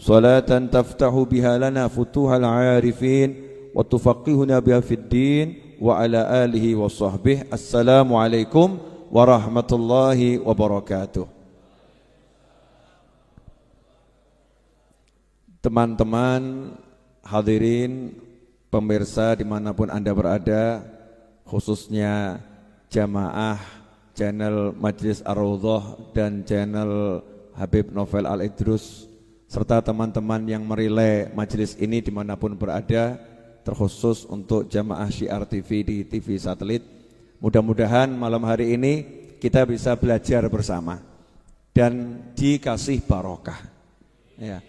salatan taftahu biha lana futuhal arifin wa tufaqihuna biha fid din wa ala alihi wa sahbihi assalamu alaikum teman-teman hadirin pemirsa dimanapun anda berada khususnya jamaah channel Majelis ar dan channel Habib Novel Al-Idrus serta teman-teman yang merilai majelis ini dimanapun berada terkhusus untuk jamaah Syiar TV di TV satelit mudah-mudahan malam hari ini kita bisa belajar bersama dan dikasih barokah ya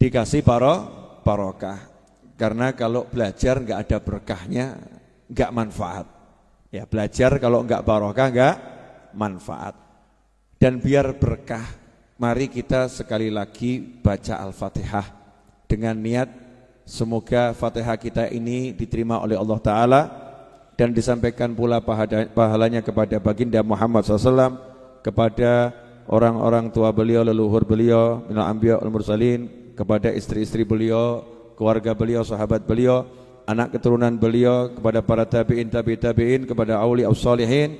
dikasih baro barokah karena kalau belajar nggak ada berkahnya nggak manfaat ya belajar kalau nggak barokah nggak manfaat dan biar berkah mari kita sekali lagi baca Al-Fatihah dengan niat semoga Fatihah kita ini diterima oleh Allah Ta'ala dan disampaikan pula pahalanya kepada baginda Muhammad SAW kepada orang-orang tua beliau, leluhur beliau, minal anbiya wal mursalin, kepada istri-istri beliau, keluarga beliau, sahabat beliau, anak keturunan beliau, kepada para tabi'in, tabi'in, tabi'in, kepada awli, awsalihin,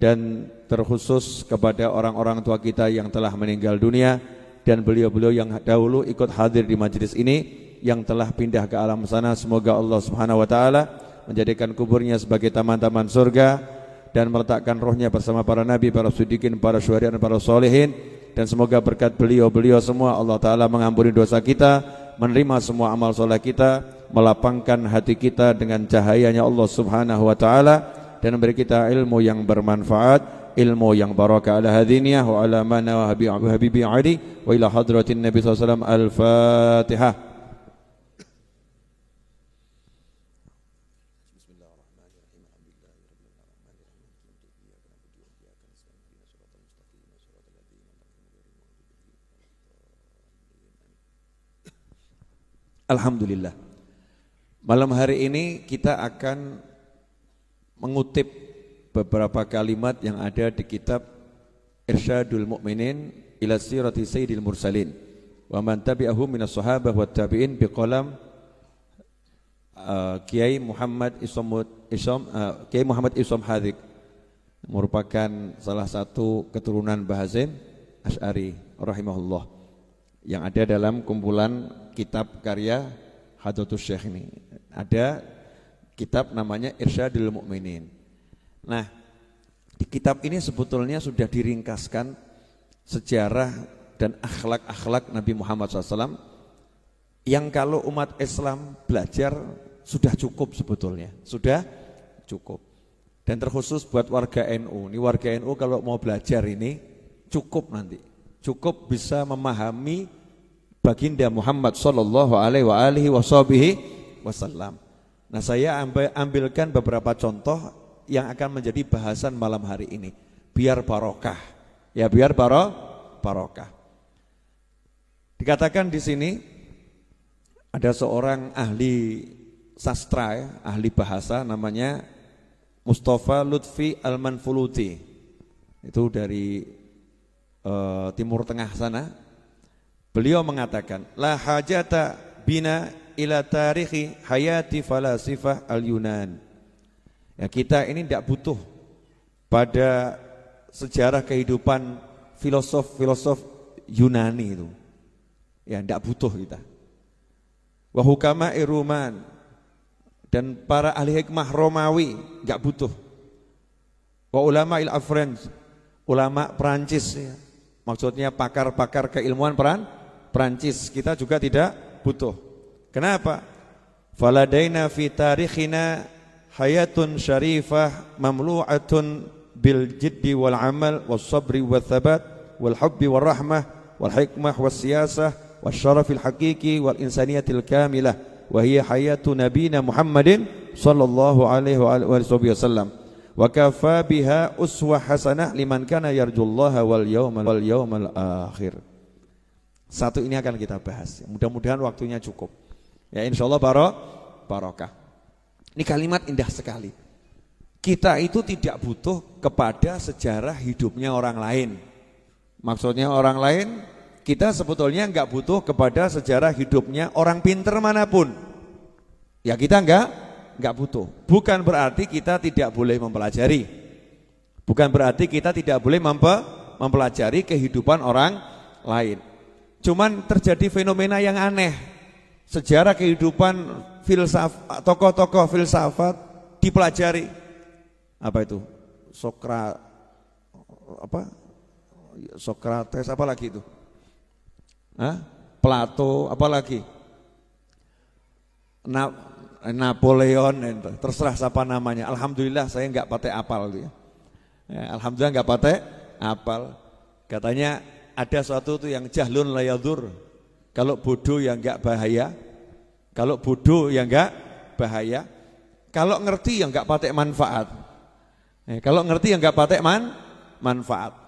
dan terkhusus kepada orang-orang tua kita yang telah meninggal dunia dan beliau-beliau yang dahulu ikut hadir di majlis ini yang telah pindah ke alam sana semoga Allah Subhanahu wa taala menjadikan kuburnya sebagai taman-taman surga dan meletakkan rohnya bersama para nabi, para sudikin para syuhada dan para solehin dan semoga berkat beliau-beliau semua Allah taala mengampuni dosa kita, menerima semua amal soleh kita, melapangkan hati kita dengan cahayanya Allah Subhanahu wa taala dan memberi kita ilmu yang bermanfaat ilmu yang barakah ala hadiniyah wa ala mana wa habibi ali wa ila hadratin nabi sallallahu al-fatihah Alhamdulillah Malam hari ini kita akan mengutip beberapa kalimat yang ada di kitab Irsyadul Mukminin ila sirati sayyidil mursalin wa man tabi'ahum minas sahabah wat tabi'in biqalam uh, Kiai Muhammad Isam Isam uh, Kiai Muhammad Isam Hadik merupakan salah satu keturunan Bahazin Asy'ari rahimahullah yang ada dalam kumpulan kitab karya Hadatus Syekh ini. Ada kitab namanya Irsyadil Mukminin. Nah, di kitab ini sebetulnya sudah diringkaskan sejarah dan akhlak-akhlak Nabi Muhammad SAW yang kalau umat Islam belajar sudah cukup sebetulnya, sudah cukup. Dan terkhusus buat warga NU, ini warga NU kalau mau belajar ini cukup nanti, cukup bisa memahami baginda Muhammad SAW. Nah saya ambilkan beberapa contoh yang akan menjadi bahasan malam hari ini. Biar barokah. Ya biar baro, barokah. Dikatakan di sini ada seorang ahli sastra, ya, ahli bahasa namanya Mustafa Lutfi Al-Manfuluti. Itu dari e, timur tengah sana. Beliau mengatakan, La hajata bina ila tarikhi hayati falasifah al-Yunan. Ya, kita ini tidak butuh pada sejarah kehidupan filosof-filosof Yunani itu. Ya, tidak butuh kita. Wahukama iruman dan para ahli hikmah Romawi tidak butuh. Wa ulama il French, ulama Perancis, ya. maksudnya pakar-pakar keilmuan peran Perancis kita juga tidak butuh. Kenapa? Faladaina fi tarikhina hayatun syarifah mamlu'atun bil jiddi wal amal was sabri wal thabat wal hubbi wal rahmah wal hikmah was siyasah wal syarafil hakiki wal insaniyatil kamilah wa hiya hayatu nabina Muhammadin sallallahu alaihi wa alihi wasallam wa kafa biha uswah hasanah liman kana yarjullaha wal yawmal wal yawmal akhir satu ini akan kita bahas mudah-mudahan waktunya cukup Ya insya Allah barok, barokah. Ini kalimat indah sekali. Kita itu tidak butuh kepada sejarah hidupnya orang lain. Maksudnya orang lain, kita sebetulnya nggak butuh kepada sejarah hidupnya orang pinter manapun. Ya kita nggak nggak butuh. Bukan berarti kita tidak boleh mempelajari. Bukan berarti kita tidak boleh mempe, mempelajari kehidupan orang lain. Cuman terjadi fenomena yang aneh sejarah kehidupan filsafat tokoh-tokoh filsafat dipelajari apa itu Sokrates apa Sokrates apalagi itu Hah? Plato apalagi Na, Napoleon terserah siapa namanya Alhamdulillah saya nggak pakai apal dia ya, Alhamdulillah nggak pakai apal katanya ada suatu tuh yang jahlun layadur kalau bodoh yang enggak bahaya. Kalau bodoh yang enggak bahaya. Kalau ngerti yang enggak patek manfaat. Eh, kalau ngerti yang enggak patek man manfaat.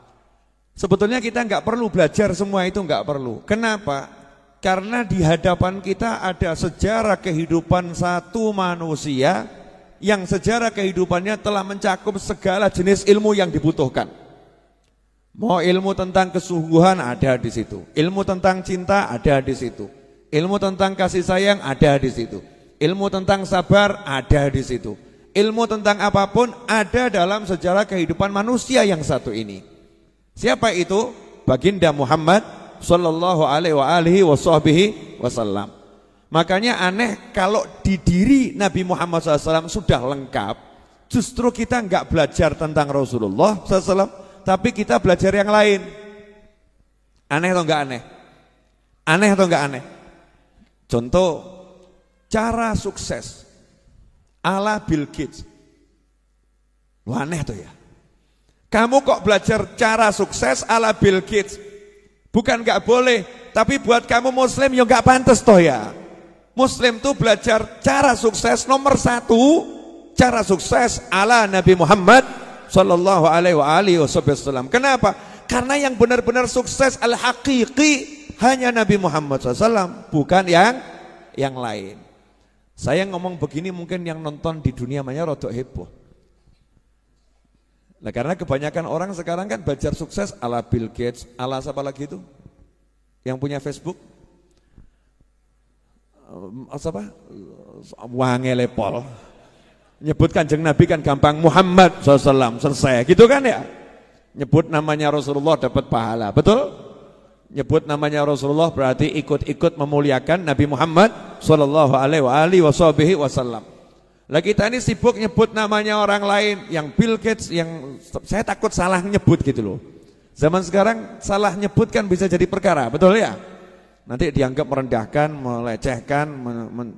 Sebetulnya kita enggak perlu belajar semua itu enggak perlu. Kenapa? Karena di hadapan kita ada sejarah kehidupan satu manusia yang sejarah kehidupannya telah mencakup segala jenis ilmu yang dibutuhkan. Mau ilmu tentang kesungguhan ada di situ. Ilmu tentang cinta ada di situ. Ilmu tentang kasih sayang ada di situ. Ilmu tentang sabar ada di situ. Ilmu tentang apapun ada dalam sejarah kehidupan manusia yang satu ini. Siapa itu? Baginda Muhammad sallallahu alaihi wasallam. Makanya aneh kalau di diri Nabi Muhammad SAW sudah lengkap, justru kita nggak belajar tentang Rasulullah SAW, tapi kita belajar yang lain. Aneh atau enggak aneh? Aneh atau enggak aneh? Contoh, cara sukses ala Bill Gates. Lu aneh tuh ya. Kamu kok belajar cara sukses ala Bill Gates? Bukan enggak boleh, tapi buat kamu Muslim ya enggak pantas tuh ya. Muslim tuh belajar cara sukses nomor satu, cara sukses ala Nabi Muhammad Sallallahu alaihi wasallam. Kenapa? Karena yang benar-benar sukses al-haqiqi hanya Nabi Muhammad SAW, bukan yang yang lain. Saya ngomong begini mungkin yang nonton di dunia maya rodok heboh. Nah, karena kebanyakan orang sekarang kan belajar sukses ala Bill Gates, ala siapa lagi itu? Yang punya Facebook? Apa? Wangele Pol. Nyebut kanjeng Nabi kan gampang Muhammad SAW selesai gitu kan ya Nyebut namanya Rasulullah dapat pahala betul? Nyebut namanya Rasulullah berarti ikut-ikut memuliakan Nabi Muhammad saw lagi Wasallam kita ini sibuk nyebut namanya orang lain Yang Bill Gates yang saya takut salah nyebut gitu loh Zaman sekarang salah nyebut kan bisa jadi perkara betul ya? Nanti dianggap merendahkan, melecehkan,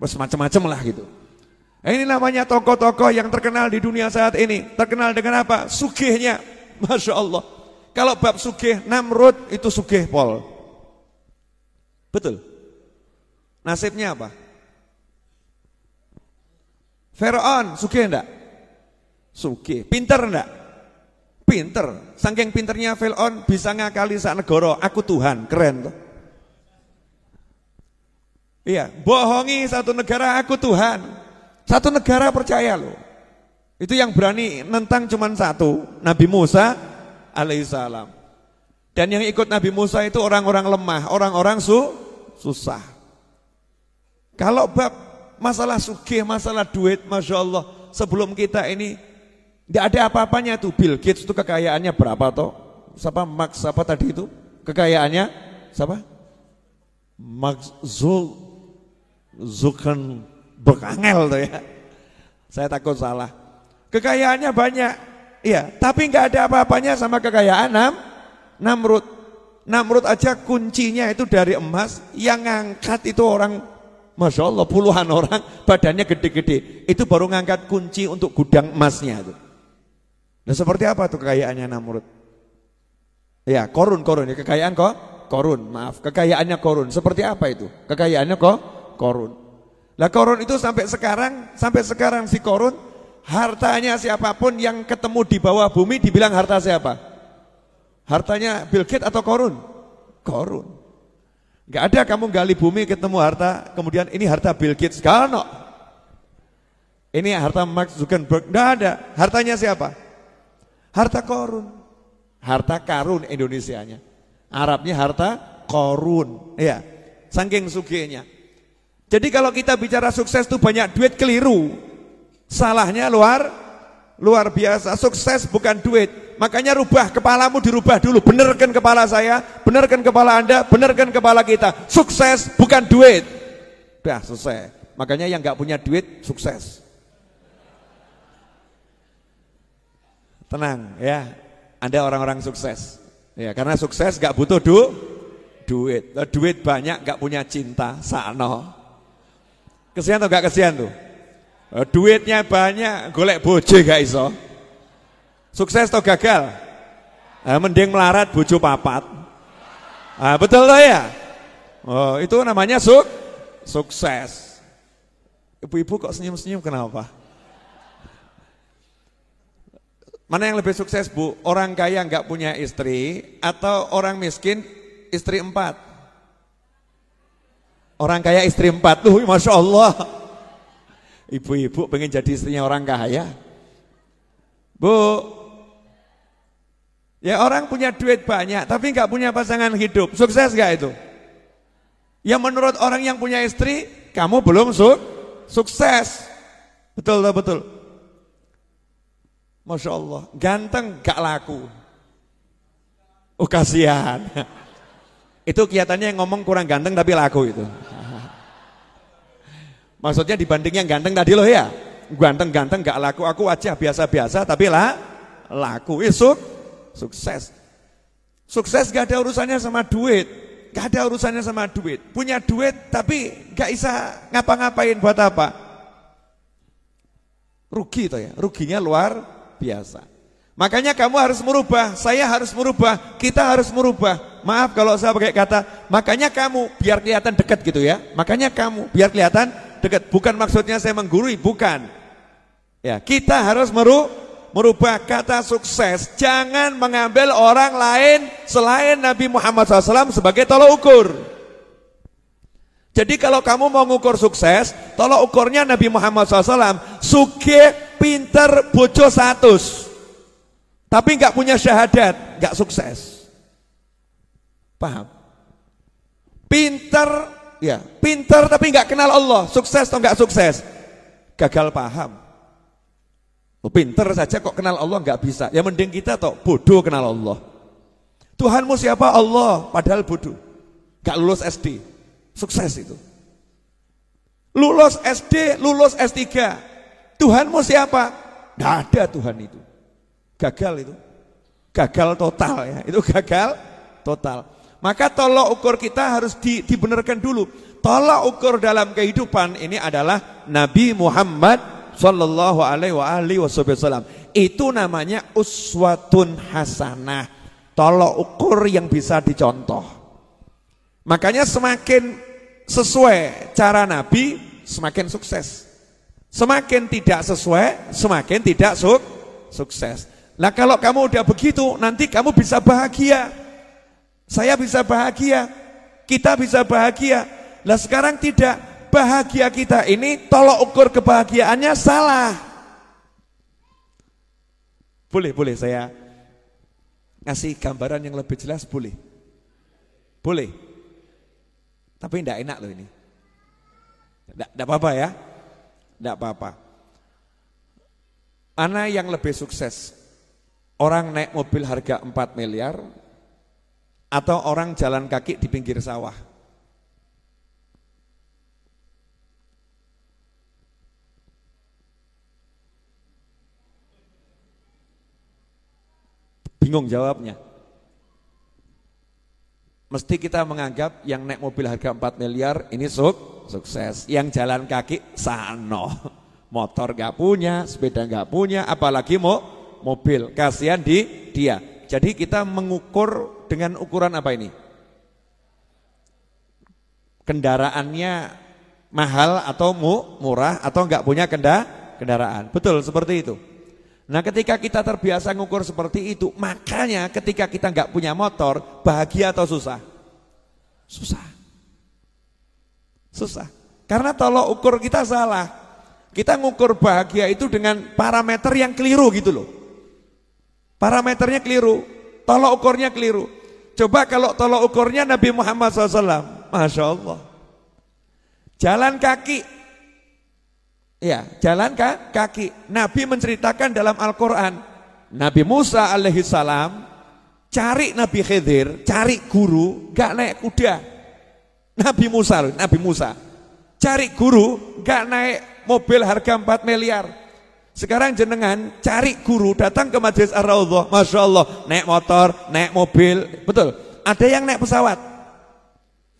semacam-macam lah gitu ini namanya tokoh-tokoh yang terkenal di dunia saat ini. Terkenal dengan apa? Sugihnya. Masya Allah. Kalau bab sugih, Namrud itu sugih pol. Betul. Nasibnya apa? Fir'aun sugih enggak? Sugih. Pinter enggak? Pinter. Sangking pinternya Fir'aun bisa ngakali saat negara. Aku Tuhan. Keren tuh. Iya, bohongi satu negara aku Tuhan. Satu negara percaya loh. Itu yang berani nentang cuma satu, Nabi Musa alaihissalam. Dan yang ikut Nabi Musa itu orang-orang lemah, orang-orang su susah. Kalau bab masalah sugih, masalah duit, Masya Allah, sebelum kita ini, tidak ada apa-apanya tuh Bill Gates itu kekayaannya berapa toh? Siapa Max, siapa tadi itu? Kekayaannya, siapa? Max Zul, Zukan Bekangel tuh ya. Saya takut salah. Kekayaannya banyak. Iya, tapi nggak ada apa-apanya sama kekayaan Nam, Namrud. Namrud aja kuncinya itu dari emas yang ngangkat itu orang Masya Allah puluhan orang badannya gede-gede Itu baru ngangkat kunci untuk gudang emasnya itu. Nah seperti apa tuh kekayaannya Namrud Ya korun korun ya kekayaan kok korun maaf kekayaannya korun seperti apa itu kekayaannya kok korun lah korun itu sampai sekarang, sampai sekarang si korun hartanya siapapun yang ketemu di bawah bumi dibilang harta siapa? Hartanya Bill Gates atau korun? Korun. Gak ada kamu gali bumi ketemu harta, kemudian ini harta Bill Gates, gak Ini harta Mark Zuckerberg, gak ada. Hartanya siapa? Harta korun. Harta karun Indonesianya. Arabnya harta korun. ya sangking suginya jadi kalau kita bicara sukses itu banyak duit keliru. Salahnya luar luar biasa. Sukses bukan duit. Makanya rubah kepalamu dirubah dulu. Benerkan kepala saya, benerkan kepala Anda, benerkan kepala kita. Sukses bukan duit. Dah selesai. Makanya yang nggak punya duit sukses. Tenang ya. Anda orang-orang sukses. Ya, karena sukses nggak butuh du duit. Duit banyak nggak punya cinta, sakno. Kesian atau gak kesian tuh? Eh, duitnya banyak, golek boje gak iso. Sukses atau gagal? Nah, mending melarat bojo papat. Nah, betul toh ya? Oh, itu namanya suk sukses. Ibu-ibu kok senyum-senyum kenapa? Mana yang lebih sukses bu? Orang kaya nggak punya istri atau orang miskin istri empat? Orang kaya istri empat tuh, masya Allah. Ibu-ibu pengen jadi istrinya orang kaya. Bu, ya orang punya duit banyak tapi nggak punya pasangan hidup, sukses nggak itu? Ya menurut orang yang punya istri, kamu belum su sukses. Betul tak betul? Masya Allah, ganteng gak laku. Oh kasihan. Itu kelihatannya yang ngomong kurang ganteng tapi laku itu. Maksudnya dibanding yang ganteng tadi loh ya. Ganteng-ganteng gak laku, aku wajah biasa-biasa tapi lah laku. isuk sukses. Sukses gak ada urusannya sama duit. Gak ada urusannya sama duit. Punya duit tapi gak bisa ngapa-ngapain buat apa. Rugi itu ya, ruginya luar biasa. Makanya kamu harus merubah, saya harus merubah, kita harus merubah. Maaf kalau saya pakai kata, makanya kamu biar kelihatan dekat gitu ya. Makanya kamu biar kelihatan dekat. Bukan maksudnya saya menggurui, bukan. Ya, kita harus meru merubah kata sukses. Jangan mengambil orang lain selain Nabi Muhammad SAW sebagai tolok ukur. Jadi kalau kamu mau ngukur sukses, tolok ukurnya Nabi Muhammad SAW, suge, pinter, bojo, satus. Tapi nggak punya syahadat, nggak sukses. Paham? Pinter, ya, pinter tapi nggak kenal Allah, sukses atau nggak sukses, gagal paham. Pinter saja kok kenal Allah nggak bisa. Ya mending kita toh bodoh kenal Allah. Tuhanmu siapa Allah, padahal bodoh, nggak lulus SD, sukses itu. Lulus SD, lulus S3, Tuhanmu siapa? Nggak ada Tuhan itu gagal itu. Gagal total ya, itu gagal total. Maka tolok ukur kita harus di, dibenarkan dulu. Tolok ukur dalam kehidupan ini adalah Nabi Muhammad Shallallahu Alaihi Wasallam. Itu namanya uswatun hasanah. Tolok ukur yang bisa dicontoh. Makanya semakin sesuai cara Nabi, semakin sukses. Semakin tidak sesuai, semakin tidak suk sukses. Lah kalau kamu udah begitu, nanti kamu bisa bahagia. Saya bisa bahagia, kita bisa bahagia. Lah sekarang tidak, bahagia kita ini tolok ukur kebahagiaannya salah. Boleh, boleh saya ngasih gambaran yang lebih jelas boleh. Boleh. Tapi tidak enak loh ini. Tidak apa-apa ya. Tidak apa-apa. Anak yang lebih sukses, Orang naik mobil harga 4 miliar atau orang jalan kaki di pinggir sawah. Bingung jawabnya. Mesti kita menganggap yang naik mobil harga 4 miliar ini suk, sukses. Yang jalan kaki sano. Motor gak punya, sepeda gak punya, apalagi mau mobil. Kasihan di dia. Jadi kita mengukur dengan ukuran apa ini? Kendaraannya mahal atau mu, murah atau enggak punya kendaraan. Betul seperti itu. Nah ketika kita terbiasa mengukur seperti itu, makanya ketika kita enggak punya motor, bahagia atau susah? Susah. Susah. Karena tolok ukur kita salah. Kita mengukur bahagia itu dengan parameter yang keliru gitu loh. Parameternya keliru, tolok ukurnya keliru. Coba kalau tolok ukurnya Nabi Muhammad SAW, Masya Allah. Jalan kaki, ya jalan kaki. Nabi menceritakan dalam Al-Quran, Nabi Musa Alaihissalam, cari Nabi Khidir, cari guru, gak naik kuda. Nabi Musa, Nabi Musa, cari guru, gak naik mobil harga 4 miliar. Sekarang jenengan cari guru, datang ke majelis ar Mas Masya Allah, naik motor, naik mobil, betul. Ada yang naik pesawat,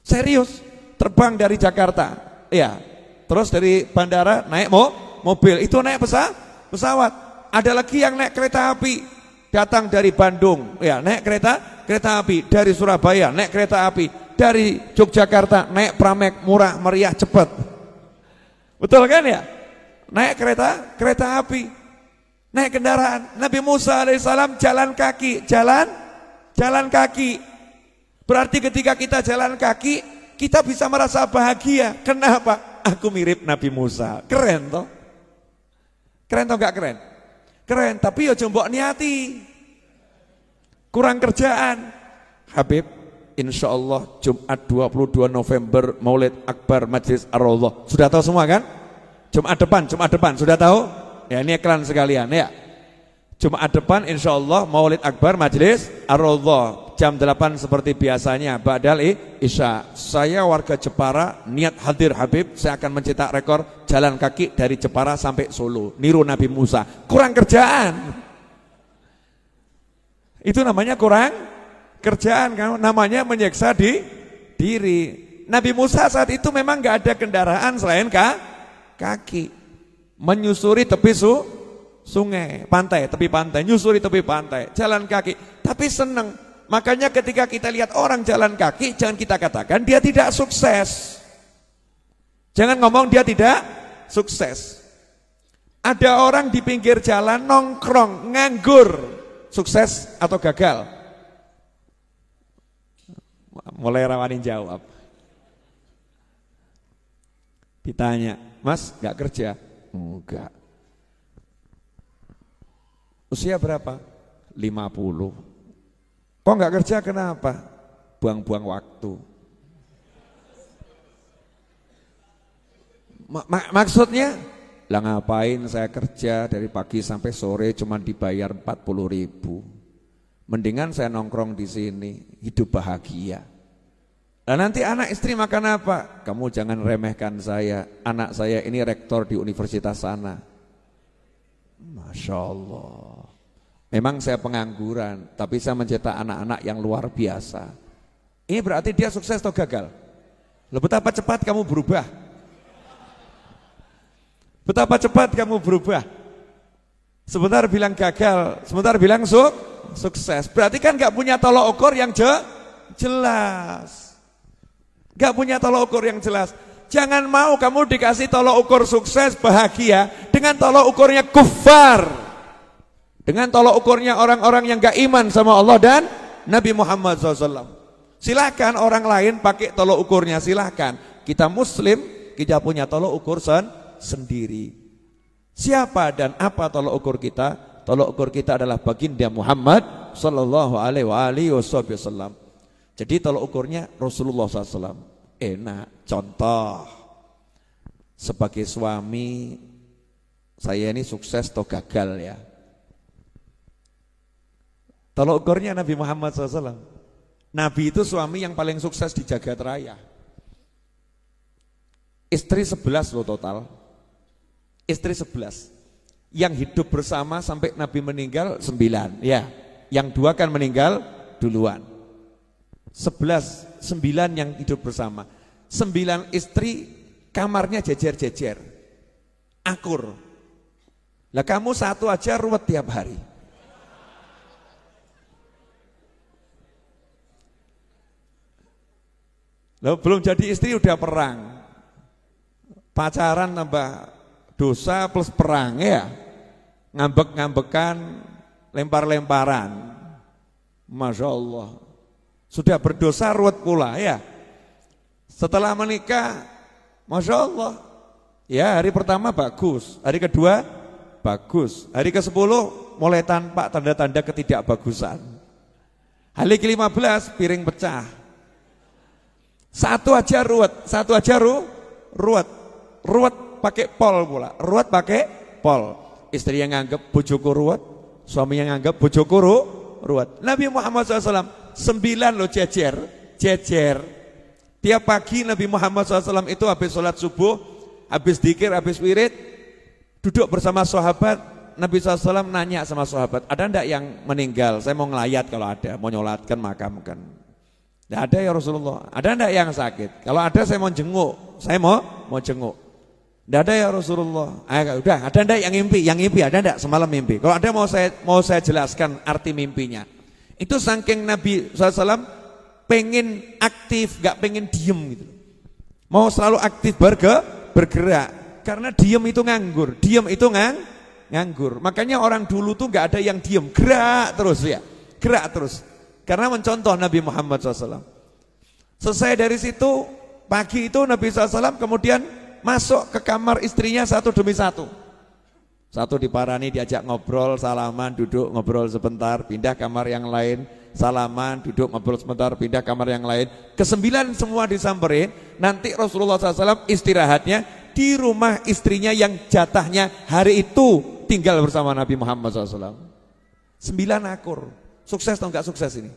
serius, terbang dari Jakarta, ya. Terus dari bandara naik mo, mobil, itu naik pesa, pesawat. Ada lagi yang naik kereta api, datang dari Bandung, ya naik kereta kereta api, dari Surabaya naik kereta api, dari Yogyakarta naik pramek murah meriah cepat. Betul kan ya? naik kereta, kereta api, naik kendaraan. Nabi Musa alaihissalam jalan kaki, jalan, jalan kaki. Berarti ketika kita jalan kaki, kita bisa merasa bahagia. Kenapa? Aku mirip Nabi Musa. Keren toh? Keren toh gak keren? Keren, tapi yo ya jombok niati. Kurang kerjaan. Habib, insya Allah Jumat 22 November Maulid Akbar majlis Ar-Rollah. Sudah tahu semua kan? Jumat depan, Jumat depan sudah tahu? Ya ini iklan sekalian ya. Jumat depan insya Allah Maulid Akbar Majelis ar jam 8 seperti biasanya Ba'dal Isya. Saya warga Jepara, niat hadir Habib, saya akan mencetak rekor jalan kaki dari Jepara sampai Solo, niru Nabi Musa. Kurang kerjaan. Itu namanya kurang kerjaan kan namanya menyiksa di diri. Nabi Musa saat itu memang nggak ada kendaraan selain kah? kaki menyusuri tepi su sungai, pantai, tepi pantai, nyusuri tepi pantai, jalan kaki. Tapi senang. Makanya ketika kita lihat orang jalan kaki, jangan kita katakan dia tidak sukses. Jangan ngomong dia tidak sukses. Ada orang di pinggir jalan nongkrong, nganggur. Sukses atau gagal? Mulai rawanin jawab. Ditanya, Mas, nggak kerja? Enggak. Usia berapa? 50. Kok nggak kerja kenapa? Buang-buang waktu. Mak maksudnya, lah ngapain saya kerja dari pagi sampai sore cuma dibayar 40 ribu. Mendingan saya nongkrong di sini, hidup bahagia. Nah, nanti anak istri makan apa? Kamu jangan remehkan saya. Anak saya ini rektor di universitas sana. Masya Allah. Memang saya pengangguran, tapi saya mencetak anak-anak yang luar biasa. Ini berarti dia sukses atau gagal? Loh, betapa cepat kamu berubah. Betapa cepat kamu berubah. Sebentar bilang gagal, sebentar bilang suk, sukses. Berarti kan gak punya tolok ukur yang je, jelas. Gak punya tolok ukur yang jelas. Jangan mau kamu dikasih tolok ukur sukses, bahagia dengan tolok ukurnya kufar. Dengan tolok ukurnya orang-orang yang gak iman sama Allah dan Nabi Muhammad SAW. Silahkan orang lain pakai tolok ukurnya, silahkan. Kita muslim, kita punya tolok ukur sen sendiri. Siapa dan apa tolok ukur kita? Tolok ukur kita adalah baginda Muhammad Sallallahu alaihi wa alihi sallam jadi tolok ukurnya Rasulullah SAW. Enak, contoh. Sebagai suami, saya ini sukses atau gagal ya. Tolok ukurnya Nabi Muhammad SAW. Nabi itu suami yang paling sukses di jagat raya. Istri sebelas loh total. Istri sebelas Yang hidup bersama sampai Nabi meninggal sembilan, Ya, yang dua kan meninggal duluan. Sebelas, sembilan yang hidup bersama. Sembilan istri kamarnya jejer-jejer. Akur. Lah kamu satu aja ruwet tiap hari. Loh, belum jadi istri udah perang. Pacaran nambah dosa plus perang ya. Ngambek-ngambekan, lempar-lemparan. Masya Allah. Sudah berdosa ruwet pula ya. Setelah menikah, Masya Allah. Ya hari pertama bagus, hari kedua bagus. Hari ke sepuluh mulai tanpa tanda-tanda ketidakbagusan. Hari ke lima belas piring pecah. Satu aja ruwet, satu aja ru, ruwet. Ruwet pakai pol pula, ruwet pakai pol. Istri yang anggap bojoku ruwet, suami yang anggap bojoku ruwet. Nabi Muhammad SAW Sembilan loh cecer cecer Tiap pagi Nabi Muhammad SAW itu habis sholat subuh, habis dikir, habis wirid, duduk bersama sahabat. Nabi SAW nanya sama sahabat, ada ndak yang meninggal? Saya mau ngelayat kalau ada, mau nyolatkan makam kan Tidak ada ya Rasulullah. Ada ndak yang sakit? Kalau ada saya mau jenguk. Saya mau mau jenguk. Tidak ada ya Rasulullah. Ah, ya, udah, ada ndak yang mimpi? Yang mimpi ada ndak semalam mimpi? Kalau ada mau saya mau saya jelaskan arti mimpinya. Itu saking Nabi SAW pengen aktif, gak pengen diem gitu. Mau selalu aktif berge, bergerak. Karena diem itu nganggur, diem itu ngang, nganggur. Makanya orang dulu tuh gak ada yang diem, gerak terus ya, gerak terus. Karena mencontoh Nabi Muhammad SAW. Selesai dari situ, pagi itu Nabi SAW kemudian masuk ke kamar istrinya satu demi satu. Satu di Parani diajak ngobrol, salaman, duduk, ngobrol sebentar, pindah kamar yang lain, salaman, duduk, ngobrol sebentar, pindah kamar yang lain. Kesembilan semua disamperin, nanti Rasulullah SAW istirahatnya di rumah istrinya yang jatahnya hari itu tinggal bersama Nabi Muhammad SAW. Sembilan akur, sukses atau enggak sukses ini?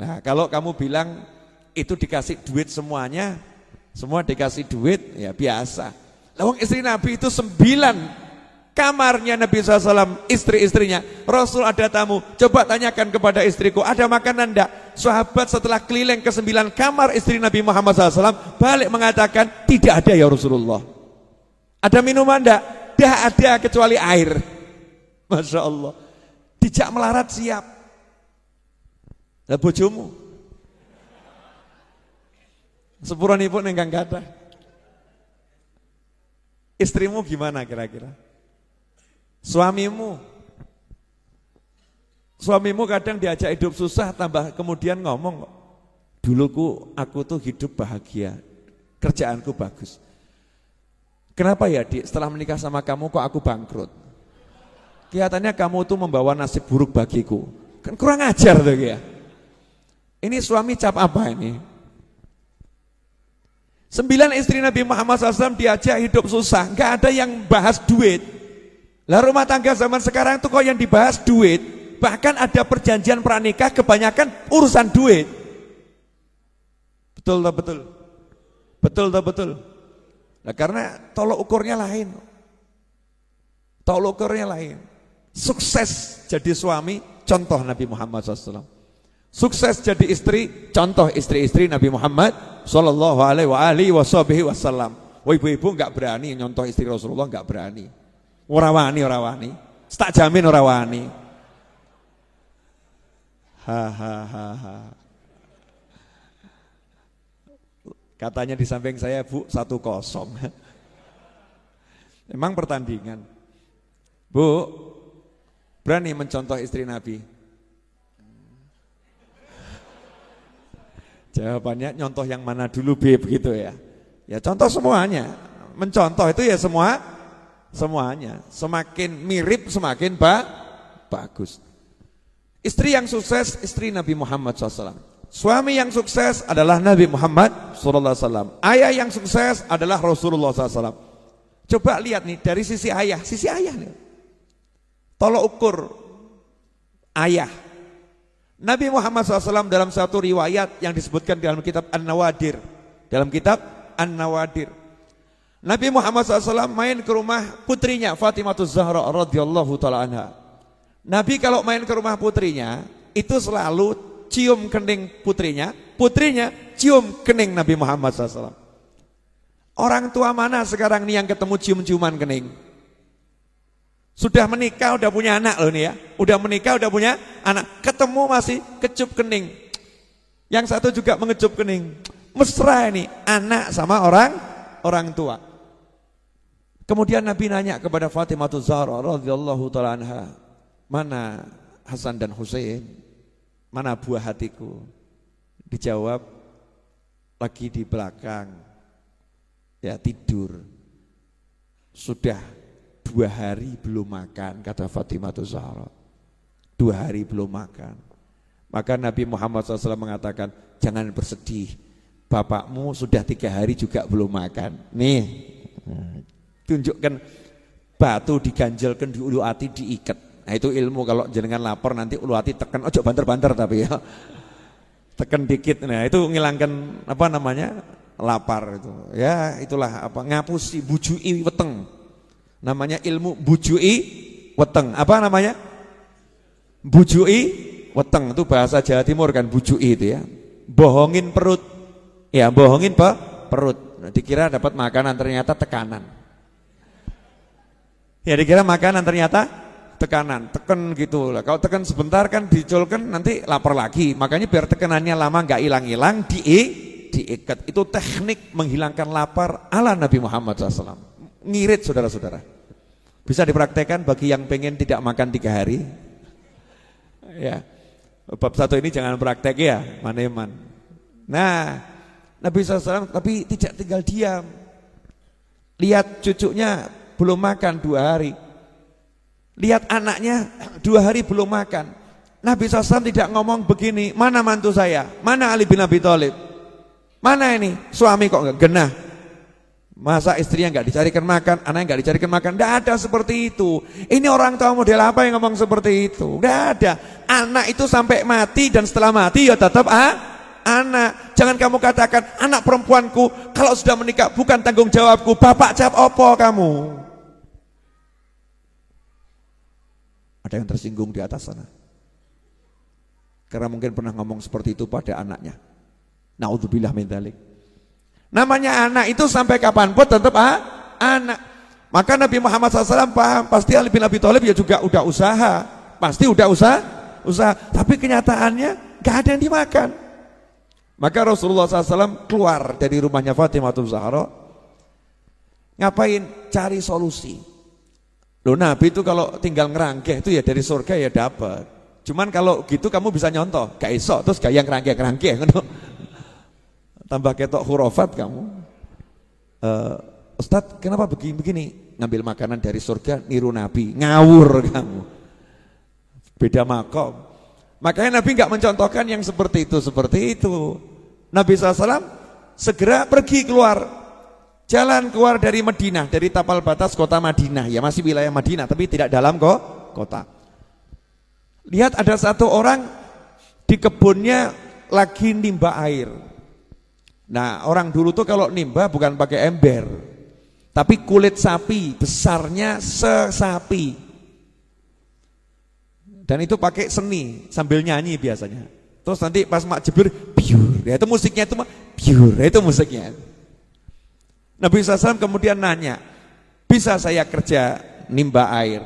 Nah kalau kamu bilang itu dikasih duit semuanya, semua dikasih duit, ya biasa. Lawang istri Nabi itu sembilan kamarnya Nabi SAW, istri-istrinya. Rasul ada tamu, coba tanyakan kepada istriku, ada makanan enggak? Sahabat setelah keliling ke sembilan kamar istri Nabi Muhammad SAW, balik mengatakan, tidak ada ya Rasulullah. Ada minuman enggak? Tidak ada kecuali air. Masya Allah. Dijak melarat siap. Lah bojomu. Sepurani pun enggak kata. Istrimu gimana kira-kira? Suamimu? Suamimu kadang diajak hidup susah tambah kemudian ngomong dulu ku, aku tuh hidup bahagia, kerjaanku bagus. Kenapa ya dik setelah menikah sama kamu kok aku bangkrut? Kelihatannya kamu tuh membawa nasib buruk bagiku. Kan kurang ajar tuh ya. Ini suami cap apa ini? Sembilan istri Nabi Muhammad SAW diajak hidup susah, nggak ada yang bahas duit. Lah rumah tangga zaman sekarang tuh kok yang dibahas duit, bahkan ada perjanjian pranikah kebanyakan urusan duit. Betul tak betul? Betul tak betul? Nah, karena tolok ukurnya lain. Tolok ukurnya lain. Sukses jadi suami contoh Nabi Muhammad SAW. Sukses jadi istri, contoh istri-istri Nabi Muhammad Sallallahu alaihi wa wasallam Wah ibu-ibu nggak berani nyontoh istri Rasulullah nggak berani Orawani orawani, Tak jamin orawani. Hahaha Katanya di samping saya bu satu kosong Emang pertandingan Bu Berani mencontoh istri Nabi Jawabannya nyontoh yang mana dulu B begitu ya. Ya contoh semuanya. Mencontoh itu ya semua semuanya. Semakin mirip semakin ba bagus. Istri yang sukses istri Nabi Muhammad SAW. Suami yang sukses adalah Nabi Muhammad SAW. Ayah yang sukses adalah Rasulullah SAW. Coba lihat nih dari sisi ayah, sisi ayah nih. Tolong ukur ayah Nabi Muhammad SAW dalam satu riwayat yang disebutkan dalam kitab An-Nawadir. Dalam kitab An-Nawadir. Nabi Muhammad SAW main ke rumah putrinya Fatimah Zahra radhiyallahu taala anha. Nabi kalau main ke rumah putrinya itu selalu cium kening putrinya, putrinya cium kening Nabi Muhammad SAW. Orang tua mana sekarang nih yang ketemu cium-ciuman kening? Sudah menikah, udah punya anak loh nih ya. Udah menikah, udah punya anak. Ketemu masih kecup kening. Yang satu juga mengecup kening. Mesra ini, anak sama orang orang tua. Kemudian Nabi nanya kepada Fatimah Zahra radhiyallahu taala anha, "Mana Hasan dan Hussein? Mana buah hatiku?" Dijawab, "Lagi di belakang." Ya, tidur. Sudah dua hari belum makan, kata Fatimah Zahra. Dua hari belum makan. Maka Nabi Muhammad SAW mengatakan, jangan bersedih, bapakmu sudah tiga hari juga belum makan. Nih, tunjukkan batu diganjelkan di ulu hati diikat. Nah itu ilmu kalau jenengan lapar nanti ulu hati tekan, ojo banter-banter tapi ya. Tekan dikit, nah itu ngilangkan apa namanya, lapar itu. Ya itulah apa ngapusi bujui weteng. Namanya ilmu bujui weteng. Apa namanya? Bujui weteng itu bahasa Jawa Timur kan bujui itu ya. Bohongin perut. Ya, bohongin pak perut. Nah, dikira dapat makanan ternyata tekanan. Ya dikira makanan ternyata tekanan, tekan gitu lah. Kalau tekan sebentar kan diculkan nanti lapar lagi. Makanya biar tekanannya lama nggak hilang-hilang di diikat. Itu teknik menghilangkan lapar ala Nabi Muhammad SAW. Ngirit saudara-saudara. Bisa dipraktekkan bagi yang pengen tidak makan tiga hari. Ya. Bab satu ini jangan praktek ya, maneman. Nah, Nabi SAW tapi tidak tinggal diam. Lihat cucunya belum makan dua hari. Lihat anaknya dua hari belum makan. Nabi SAW tidak ngomong begini, mana mantu saya? Mana Ali bin Abi Thalib? Mana ini? Suami kok nggak genah? Masa istrinya nggak dicarikan makan, anaknya nggak dicarikan makan, nggak ada seperti itu. Ini orang tua model apa yang ngomong seperti itu? Nggak ada. Anak itu sampai mati dan setelah mati ya tetap ah, anak. Jangan kamu katakan anak perempuanku kalau sudah menikah bukan tanggung jawabku. Bapak cap opo kamu. Ada yang tersinggung di atas sana. Karena mungkin pernah ngomong seperti itu pada anaknya. Naudzubillah min dzalik. Namanya anak itu sampai kapanpun tetap ah, anak. Maka Nabi Muhammad SAW paham, pasti Ali bin Abi Thalib ya juga udah usaha, pasti udah usaha, usaha. Tapi kenyataannya gak ada yang dimakan. Maka Rasulullah SAW keluar dari rumahnya Fatimah Zahra. Ngapain? Cari solusi. Loh Nabi itu kalau tinggal ngerangkeh itu ya dari surga ya dapat. Cuman kalau gitu kamu bisa nyontoh, gak iso terus gak yang ngerangkeh-ngerangkeh tambah ketok hurufat kamu. Uh, eh, Ustad, kenapa begini-begini? Ngambil makanan dari surga, niru Nabi. Ngawur kamu. Beda makom. Makanya Nabi nggak mencontohkan yang seperti itu, seperti itu. Nabi SAW segera pergi keluar. Jalan keluar dari Madinah, dari tapal batas kota Madinah. Ya masih wilayah Madinah, tapi tidak dalam kok kota. Lihat ada satu orang di kebunnya lagi nimba air. Nah orang dulu tuh kalau nimba bukan pakai ember Tapi kulit sapi besarnya sesapi Dan itu pakai seni sambil nyanyi biasanya Terus nanti pas mak jebur biur ya itu musiknya itu biur ya itu musiknya Nabi SAW kemudian nanya Bisa saya kerja nimba air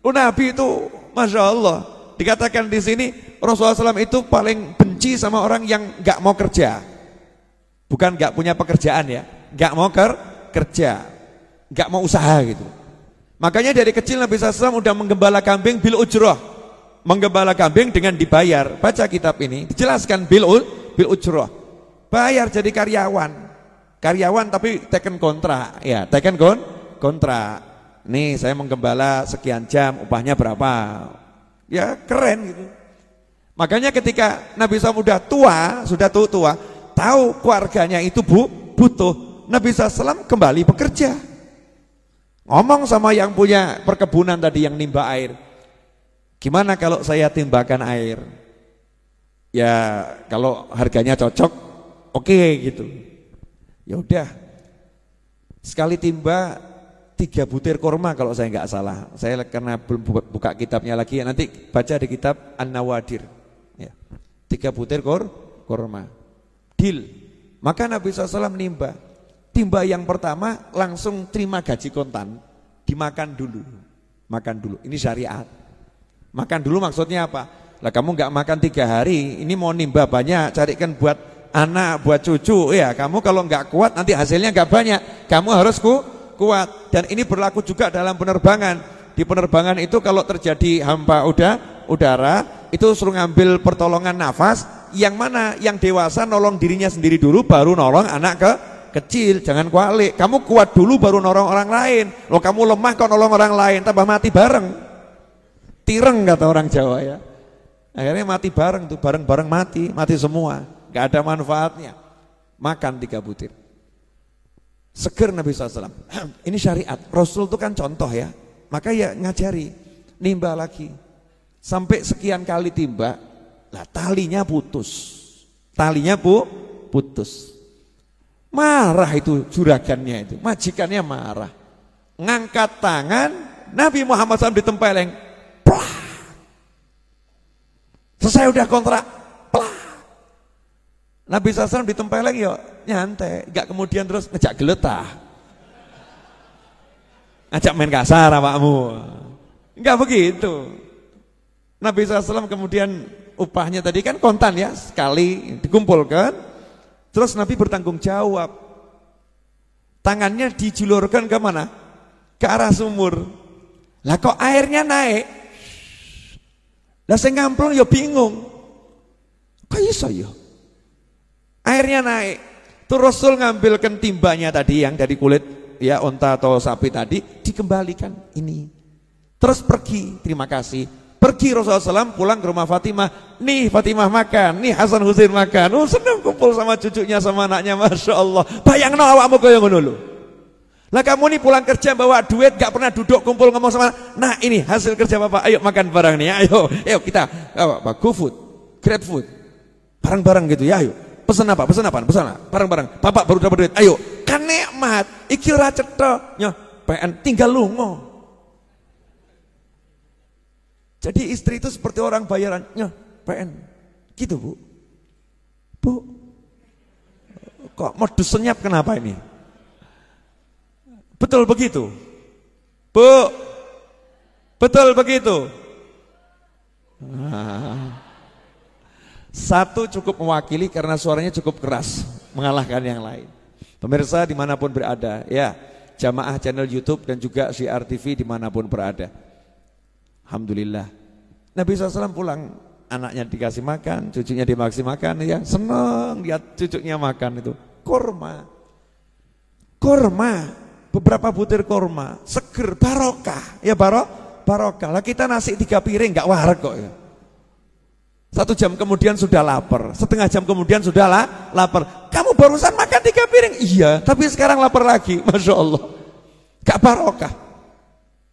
Oh Nabi itu Masya Allah Dikatakan di sini Rasulullah SAW itu paling benci sama orang yang nggak mau kerja Bukan nggak punya pekerjaan ya, nggak mau ker kerja, nggak mau usaha gitu. Makanya dari kecil Nabi SAW udah menggembala kambing bil ujroh, menggembala kambing dengan dibayar. Baca kitab ini, dijelaskan bil bil ujroh, bayar jadi karyawan, karyawan tapi teken kontrak, ya teken kon kontrak. Nih saya menggembala sekian jam, upahnya berapa? Ya keren gitu. Makanya ketika Nabi SAW sudah tua, sudah tua, tua tahu keluarganya itu bu, butuh, Nabi SAW kembali bekerja. Ngomong sama yang punya perkebunan tadi yang nimba air. Gimana kalau saya timbakan air? Ya kalau harganya cocok, oke okay, gitu. Ya udah, sekali timba tiga butir kurma kalau saya nggak salah. Saya karena belum buka kitabnya lagi, nanti baca di kitab An-Nawadir. Ya. Tiga butir kur, kurma. Deal. Maka Nabi SAW menimba. Timba yang pertama langsung terima gaji kontan. Dimakan dulu. Makan dulu. Ini syariat. Makan dulu maksudnya apa? Lah kamu nggak makan tiga hari, ini mau nimba banyak, carikan buat anak, buat cucu ya. Kamu kalau nggak kuat nanti hasilnya nggak banyak. Kamu harus ku, kuat. Dan ini berlaku juga dalam penerbangan. Di penerbangan itu kalau terjadi hampa udah udara itu suruh ngambil pertolongan nafas yang mana yang dewasa nolong dirinya sendiri dulu baru nolong anak ke kecil jangan kualik kamu kuat dulu baru nolong orang lain lo kamu lemah kok nolong orang lain tambah mati bareng tireng kata orang Jawa ya akhirnya mati bareng tuh bareng-bareng mati mati semua gak ada manfaatnya makan tiga butir seger Nabi SAW ini syariat Rasul itu kan contoh ya maka ya ngajari nimba lagi Sampai sekian kali timba, lah talinya putus. Talinya bu putus. Marah itu juragannya itu, majikannya marah. Ngangkat tangan, Nabi Muhammad SAW ditempeleng. Plah. Selesai udah kontrak. Plah. Nabi SAW ditempeleng yuk ya, nyantai, nggak kemudian terus ngejak geletah. Ngajak main kasar awakmu. Enggak begitu. Nabi SAW kemudian upahnya tadi kan kontan ya, sekali dikumpulkan. Terus Nabi bertanggung jawab. Tangannya dijulurkan ke mana? Ke arah sumur. Lah kok airnya naik? Lah saya ngampul ya bingung. Kok bisa ya? Airnya naik. Terus Rasul ngambilkan timbanya tadi yang dari kulit ya onta atau sapi tadi dikembalikan ini. Terus pergi, terima kasih. Pergi Rasulullah SAW pulang ke rumah Fatimah. Nih Fatimah makan, nih Hasan Husin makan. Oh senang kumpul sama cucunya sama anaknya, masya Allah. Bayang no awakmu kaya ngono dulu. Lah kamu nih pulang kerja bawa duit gak pernah duduk kumpul ngomong sama Nah ini hasil kerja Bapak, ayo makan barang nih, ayo. Ayo kita apa, apa grab food Barang-barang gitu ya, ayo. Pesan apa? Pesan apa? Pesan apa? Barang-barang. Bapak baru dapat duit. Ayo, kan nikmat. Iki ora PN tinggal lungo. Jadi istri itu seperti orang bayarannya PN. Gitu, Bu. Bu. Kok modus senyap kenapa ini? Betul begitu. Bu. Betul begitu. Satu cukup mewakili karena suaranya cukup keras, mengalahkan yang lain. Pemirsa dimanapun berada, ya jamaah channel YouTube dan juga CRTV dimanapun berada. Alhamdulillah. Nabi SAW pulang, anaknya dikasih makan, cucunya dimaksi makan, ya seneng lihat cucunya makan itu. Korma, korma, beberapa butir korma, seger, barokah, ya barok, barokah. Lah kita nasi tiga piring, nggak warak kok. Ya. Satu jam kemudian sudah lapar, setengah jam kemudian sudah lah, lapar. Kamu barusan makan tiga piring, iya, tapi sekarang lapar lagi, masya Allah. Gak barokah,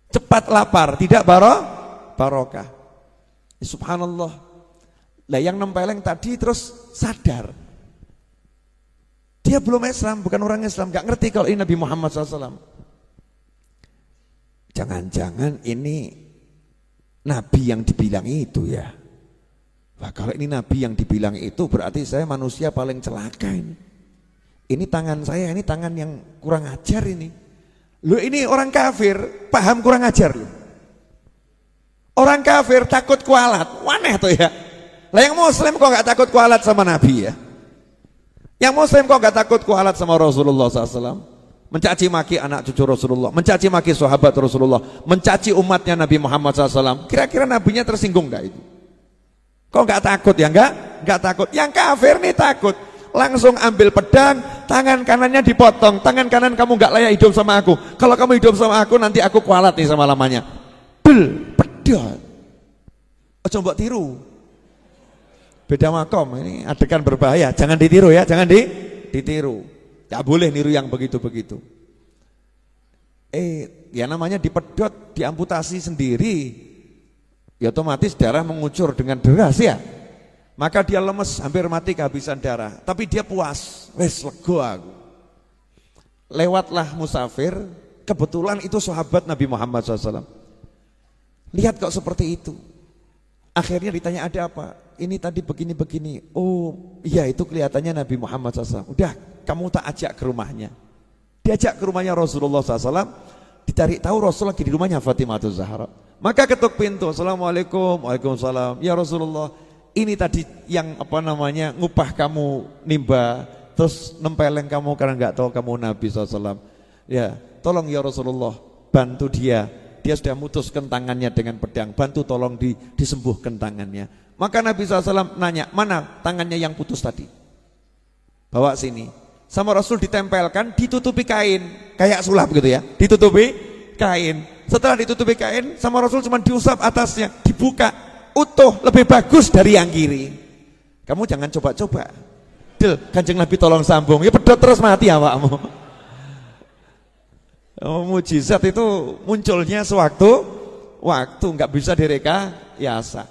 cepat lapar, tidak barokah barokah. Ya, subhanallah. Nah, yang nempeleng tadi terus sadar. Dia belum Islam, bukan orang Islam, Gak ngerti kalau ini Nabi Muhammad SAW. Jangan-jangan ini Nabi yang dibilang itu ya. Wah kalau ini Nabi yang dibilang itu berarti saya manusia paling celaka ini. Ini tangan saya, ini tangan yang kurang ajar ini. Lu ini orang kafir, paham kurang ajar loh. Orang kafir takut kualat, aneh tuh ya. Lah yang muslim kok nggak takut kualat sama Nabi ya? Yang muslim kok nggak takut kualat sama Rasulullah SAW? Mencaci maki anak cucu Rasulullah, mencaci maki sahabat Rasulullah, mencaci umatnya Nabi Muhammad SAW. Kira-kira nabinya tersinggung nggak itu? Kok nggak takut ya nggak? Nggak takut. Yang kafir nih takut. Langsung ambil pedang, tangan kanannya dipotong. Tangan kanan kamu nggak layak hidup sama aku. Kalau kamu hidup sama aku nanti aku kualat nih sama lamanya. Bel, ada. Ojo mbok tiru. Beda makom ini adegan berbahaya. Jangan ditiru ya, jangan di ditiru. Tidak boleh niru yang begitu-begitu. Eh, ya namanya dipedot, diamputasi sendiri. Ya otomatis darah mengucur dengan deras ya. Maka dia lemes, hampir mati kehabisan darah. Tapi dia puas, wes lego aku. Lewatlah musafir, kebetulan itu sahabat Nabi Muhammad SAW. Lihat kok seperti itu. Akhirnya ditanya ada apa? Ini tadi begini-begini. Oh, iya itu kelihatannya Nabi Muhammad SAW. Udah, kamu tak ajak ke rumahnya. Diajak ke rumahnya Rasulullah SAW. Ditarik tahu Rasul lagi di rumahnya Fatimah Zahra. Maka ketuk pintu. Assalamualaikum. Waalaikumsalam. Ya Rasulullah, ini tadi yang apa namanya ngupah kamu nimba terus nempeleng kamu karena nggak tahu kamu Nabi SAW. Ya, tolong ya Rasulullah bantu dia dia sudah mutuskan tangannya dengan pedang. Bantu tolong di, disembuhkan tangannya. Maka Nabi SAW nanya, mana tangannya yang putus tadi? Bawa sini. Sama Rasul ditempelkan, ditutupi kain. Kayak sulap gitu ya. Ditutupi kain. Setelah ditutupi kain, sama Rasul cuma diusap atasnya. Dibuka. Utuh, lebih bagus dari yang kiri. Kamu jangan coba-coba. Del, kanjeng Nabi tolong sambung. Ya pedot terus mati awakmu. Ya, Oh, mujizat itu munculnya sewaktu waktu nggak bisa direka yasa.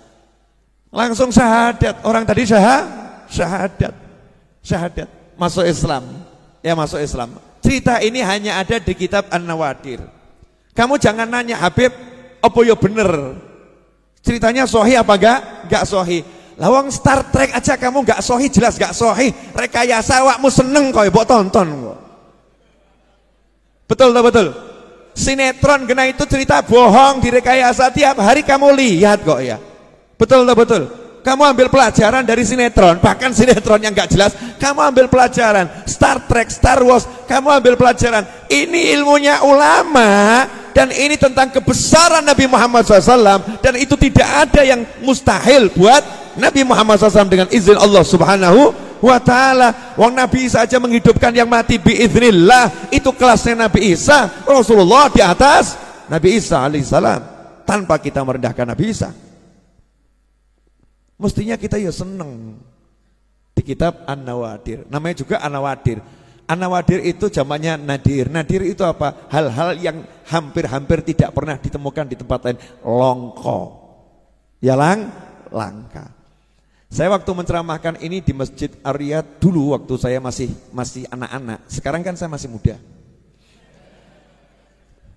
Langsung syahadat. Orang tadi syah syahadat. Syahadat masuk Islam. Ya masuk Islam. Cerita ini hanya ada di kitab An-Nawadir. Kamu jangan nanya Habib apa yo ya bener? Ceritanya sohi apa enggak? Enggak sohi. Lawang Star Trek aja kamu enggak sohi jelas enggak sohi. Rekayasa awakmu seneng kau, ya, ibu tonton kok. Betul tak betul? Sinetron kena itu cerita bohong direkayasa tiap hari kamu lihat kok ya. Betul tak betul? Kamu ambil pelajaran dari sinetron, bahkan sinetron yang gak jelas, kamu ambil pelajaran. Star Trek, Star Wars, kamu ambil pelajaran. Ini ilmunya ulama dan ini tentang kebesaran Nabi Muhammad SAW dan itu tidak ada yang mustahil buat Nabi Muhammad SAW dengan izin Allah Subhanahu wa ta'ala wong Nabi Isa aja menghidupkan yang mati biiznillah itu kelasnya Nabi Isa Rasulullah di atas Nabi Isa alaihissalam tanpa kita merendahkan Nabi Isa mestinya kita ya seneng di kitab An-Nawadir namanya juga An-Nawadir An-Nawadir itu zamannya Nadir Nadir itu apa? hal-hal yang hampir-hampir tidak pernah ditemukan di tempat lain longko ya lang? langka saya waktu menceramahkan ini di Masjid Arya dulu waktu saya masih masih anak-anak. Sekarang kan saya masih muda.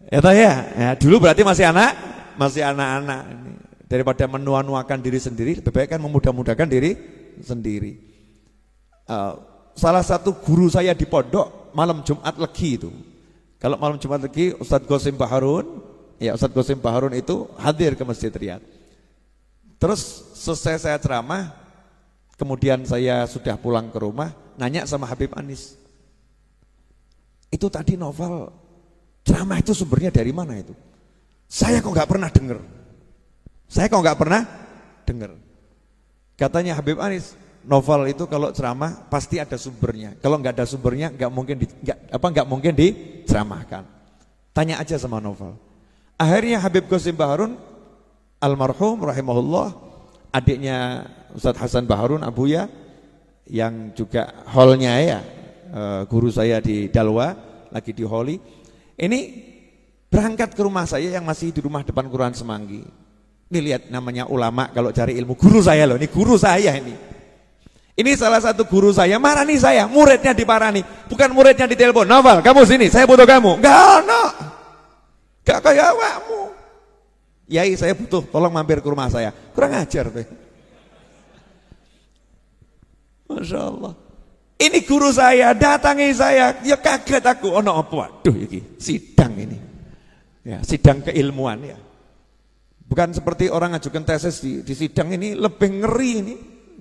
Ya ya, ya dulu berarti masih anak, masih anak-anak. Daripada menua-nuakan diri sendiri, lebih baik kan memudah-mudahkan diri sendiri. Uh, salah satu guru saya di pondok malam Jumat legi itu. Kalau malam Jumat legi Ustadz Gosim Baharun, ya Ustadz Gosim Baharun itu hadir ke Masjid Riyadh. Terus selesai saya ceramah, Kemudian saya sudah pulang ke rumah, nanya sama Habib Anis. Itu tadi novel ceramah itu sumbernya dari mana itu? Saya kok nggak pernah dengar. Saya kok nggak pernah dengar. Katanya Habib Anis, novel itu kalau ceramah pasti ada sumbernya. Kalau nggak ada sumbernya nggak mungkin di, gak, apa nggak mungkin diceramahkan. Tanya aja sama novel. Akhirnya Habib Gosim Baharun almarhum rahimahullah adiknya Ustadz Hasan Baharun Abuya yang juga hallnya ya eh, guru saya di Dalwa lagi di Holi ini berangkat ke rumah saya yang masih di rumah depan Quran Semanggi ini lihat namanya ulama kalau cari ilmu guru saya loh ini guru saya ini ini salah satu guru saya marah nih saya muridnya di Parani bukan muridnya di telepon Novel kamu sini saya butuh kamu enggak no enggak kayak awakmu Yai saya butuh tolong mampir ke rumah saya. Kurang ajar deh. Masya Allah. Ini guru saya, datangi saya. Ya kaget aku. Oh no, apa? Aduh, ini sidang ini. Ya, sidang keilmuan ya. Bukan seperti orang ngajukan tesis di, di sidang ini lebih ngeri ini.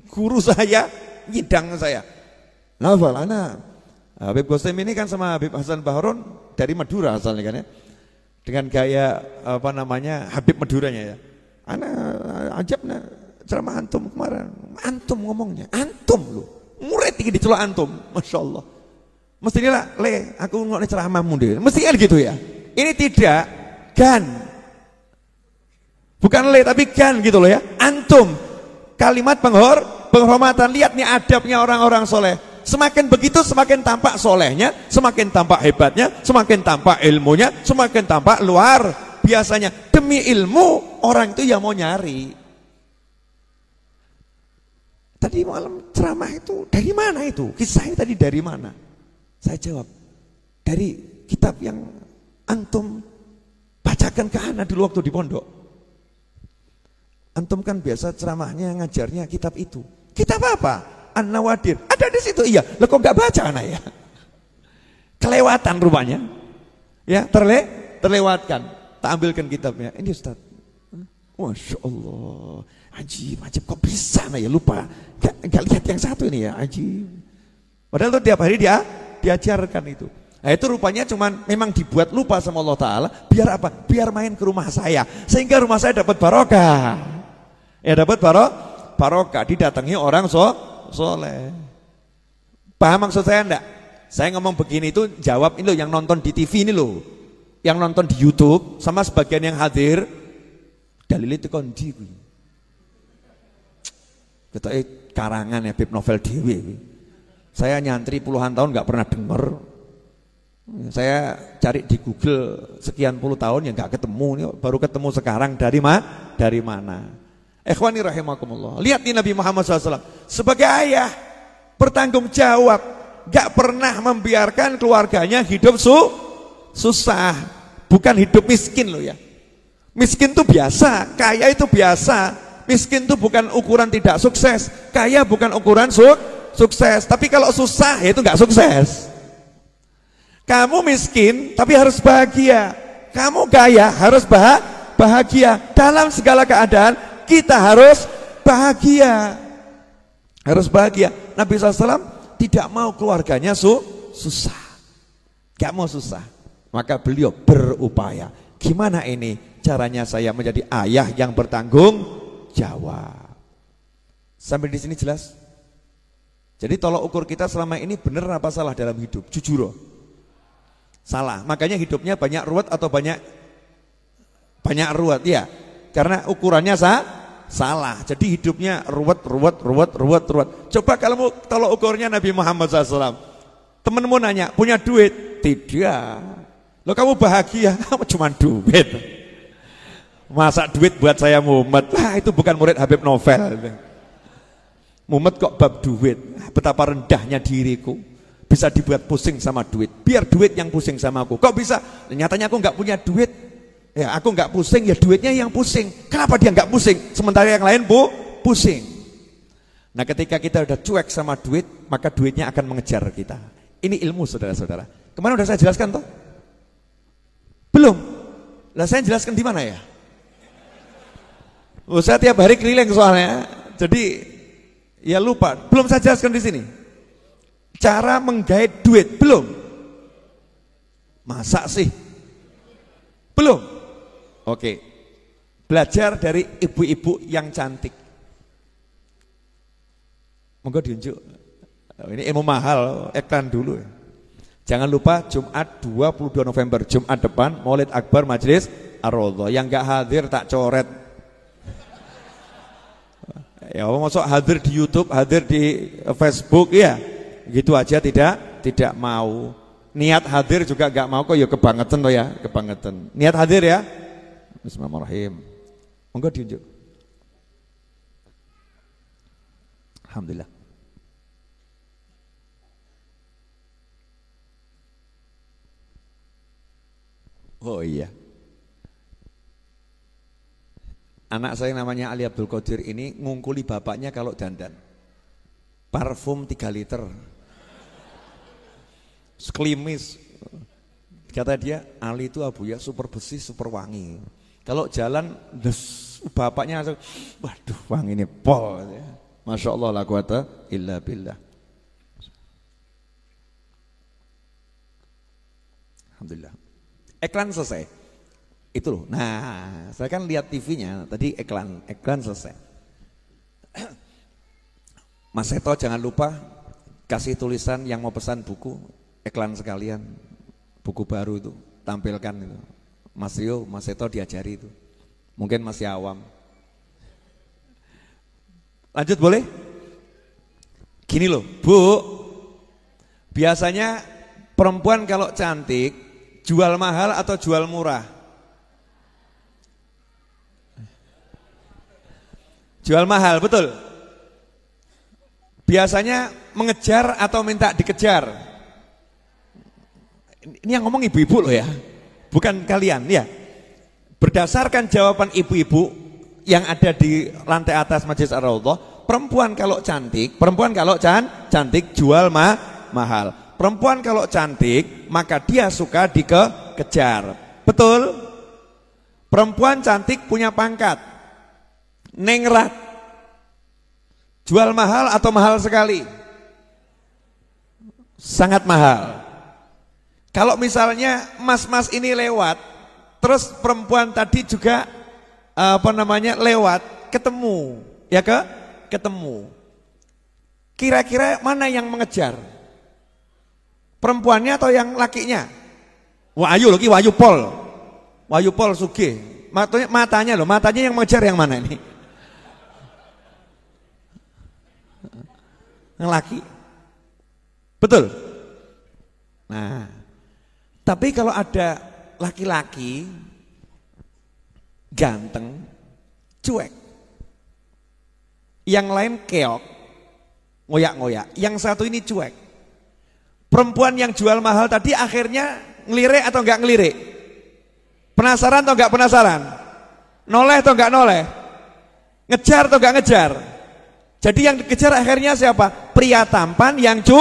Guru saya, nyidang saya. Nah, anak. Habib Gosim ini kan sama Habib Hasan Bahrun dari Madura asalnya kan ya dengan gaya apa namanya Habib Maduranya ya. Anak eh, ajab nah ceramah antum kemarin. Antum ngomongnya, antum lu. Murid tinggi dicelok antum, masya Allah. Mestinya le, aku ngomongnya ceramahmu deh. Mestinya kan gitu ya. Ini tidak gan. Bukan le tapi gan gitu loh ya. Antum. Kalimat penghor, penghormatan. Lihat nih adabnya orang-orang soleh. Semakin begitu semakin tampak solehnya, semakin tampak hebatnya, semakin tampak ilmunya, semakin tampak luar biasanya. Demi ilmu orang itu yang mau nyari. Tadi malam ceramah itu dari mana itu? Kisahnya tadi dari mana? Saya jawab, dari kitab yang antum bacakan ke anak dulu waktu di pondok. Antum kan biasa ceramahnya ngajarnya kitab itu. Kitab apa? An-Nawadir. Ada di situ, iya. Lah kok nggak baca anak ya? Kelewatan rupanya. Ya, terle terlewatkan. Tak ambilkan kitabnya. Ini Ustaz. Masya Allah. Ajib, ajib. Kok bisa anak ya? Lupa. Gak, gak lihat yang satu ini ya. Ajib. Padahal tuh tiap hari dia diajarkan itu. Nah itu rupanya cuman memang dibuat lupa sama Allah Ta'ala. Biar apa? Biar main ke rumah saya. Sehingga rumah saya dapat barokah. Ya dapat barokah. Barokah didatangi orang so soleh. Paham maksud saya enggak? Saya ngomong begini itu jawab ini loh yang nonton di TV ini loh. Yang nonton di Youtube sama sebagian yang hadir. dalil itu kondi. Kita karangan ya, bib novel dewi. Saya nyantri puluhan tahun nggak pernah denger. Saya cari di Google sekian puluh tahun yang nggak ketemu. Baru ketemu sekarang dari, ma dari mana? Ikhwani rahimakumullah. Lihat nih Nabi Muhammad SAW. Sebagai ayah, bertanggung jawab. Gak pernah membiarkan keluarganya hidup su susah. Bukan hidup miskin loh ya. Miskin itu biasa, kaya itu biasa. Miskin itu bukan ukuran tidak sukses. Kaya bukan ukuran su sukses. Tapi kalau susah, ya itu gak sukses. Kamu miskin, tapi harus bahagia. Kamu kaya, harus bahagia. Dalam segala keadaan, kita harus bahagia. Harus bahagia. Nabi SAW tidak mau keluarganya su susah. Gak mau susah. Maka beliau berupaya. Gimana ini caranya saya menjadi ayah yang bertanggung jawab. Sampai di sini jelas? Jadi tolok ukur kita selama ini benar apa salah dalam hidup? Jujur loh. Salah. Makanya hidupnya banyak ruwet atau banyak banyak ruwet ya. Karena ukurannya sah salah. Jadi hidupnya ruwet, ruwet, ruwet, ruwet, ruwet. Coba kalau mau kalau ukurnya Nabi Muhammad SAW. Temenmu nanya, punya duit? Tidak. Lo kamu bahagia, kamu cuma duit. Masa duit buat saya mumet? Ah, itu bukan murid Habib Novel. Mumet kok bab duit. Betapa rendahnya diriku. Bisa dibuat pusing sama duit. Biar duit yang pusing sama aku. Kok bisa? Nyatanya aku nggak punya duit, Ya, aku nggak pusing, ya duitnya yang pusing. Kenapa dia nggak pusing? Sementara yang lain bu, pusing. Nah, ketika kita udah cuek sama duit, maka duitnya akan mengejar kita. Ini ilmu saudara-saudara. Kemana udah saya jelaskan toh? Belum. Lah saya jelaskan di mana ya? Oh, saya tiap hari keliling soalnya. Jadi ya lupa. Belum saya jelaskan di sini. Cara menggait duit belum. Masa sih? Belum. Oke. Belajar dari ibu-ibu yang cantik. Monggo diunjuk. Ini emu mahal, iklan dulu. Jangan lupa Jumat 22 November, Jumat depan Maulid Akbar Majelis ar Yang gak hadir tak coret. Ya, masuk hadir di YouTube, hadir di Facebook ya. Gitu aja tidak tidak mau. Niat hadir juga gak mau kok ya kebangetan loh ya, kebangetan. Niat hadir ya. Bismillahirrahmanirrahim. Monggo diunjuk. Alhamdulillah. Oh iya. Anak saya namanya Ali Abdul Qadir ini ngungkuli bapaknya kalau dandan. Parfum 3 liter. Sklimis. Kata dia, Ali itu abu ya super besi, super wangi. Kalau jalan, des, bapaknya langsung, waduh wang ini pol. Masya Allah la kuata illa billah. Alhamdulillah. Iklan selesai. Itu loh. Nah, saya kan lihat TV-nya tadi iklan, iklan selesai. Mas Seto jangan lupa kasih tulisan yang mau pesan buku, iklan sekalian, buku baru itu, tampilkan itu. Mas Rio, Mas Seto diajari itu. Mungkin masih awam. Lanjut boleh? Gini loh, Bu. Biasanya perempuan kalau cantik jual mahal atau jual murah? Jual mahal, betul. Biasanya mengejar atau minta dikejar. Ini yang ngomong ibu-ibu loh ya bukan kalian ya. Berdasarkan jawaban ibu-ibu yang ada di lantai atas majelis ar Allah perempuan kalau cantik, perempuan kalau can, cantik jual ma, mahal. Perempuan kalau cantik, maka dia suka dikejar. Betul? Perempuan cantik punya pangkat. Nengrat. Jual mahal atau mahal sekali? Sangat mahal. Kalau misalnya mas-mas ini lewat, terus perempuan tadi juga eh, apa namanya lewat, ketemu, ya ke? Ketemu. Kira-kira mana yang mengejar? Perempuannya atau yang lakinya? Wahyu lagi Wahyu Pol. Wahyu Pol Suge. Matanya, matanya loh, matanya yang mengejar yang mana ini? Yang laki. Betul? Nah, tapi kalau ada laki-laki ganteng, cuek. Yang lain keok, ngoyak-ngoyak. Yang satu ini cuek. Perempuan yang jual mahal tadi akhirnya ngelirik atau enggak ngelirik? Penasaran atau enggak penasaran? Noleh atau enggak noleh? Ngejar atau enggak ngejar? Jadi yang dikejar akhirnya siapa? Pria tampan yang cu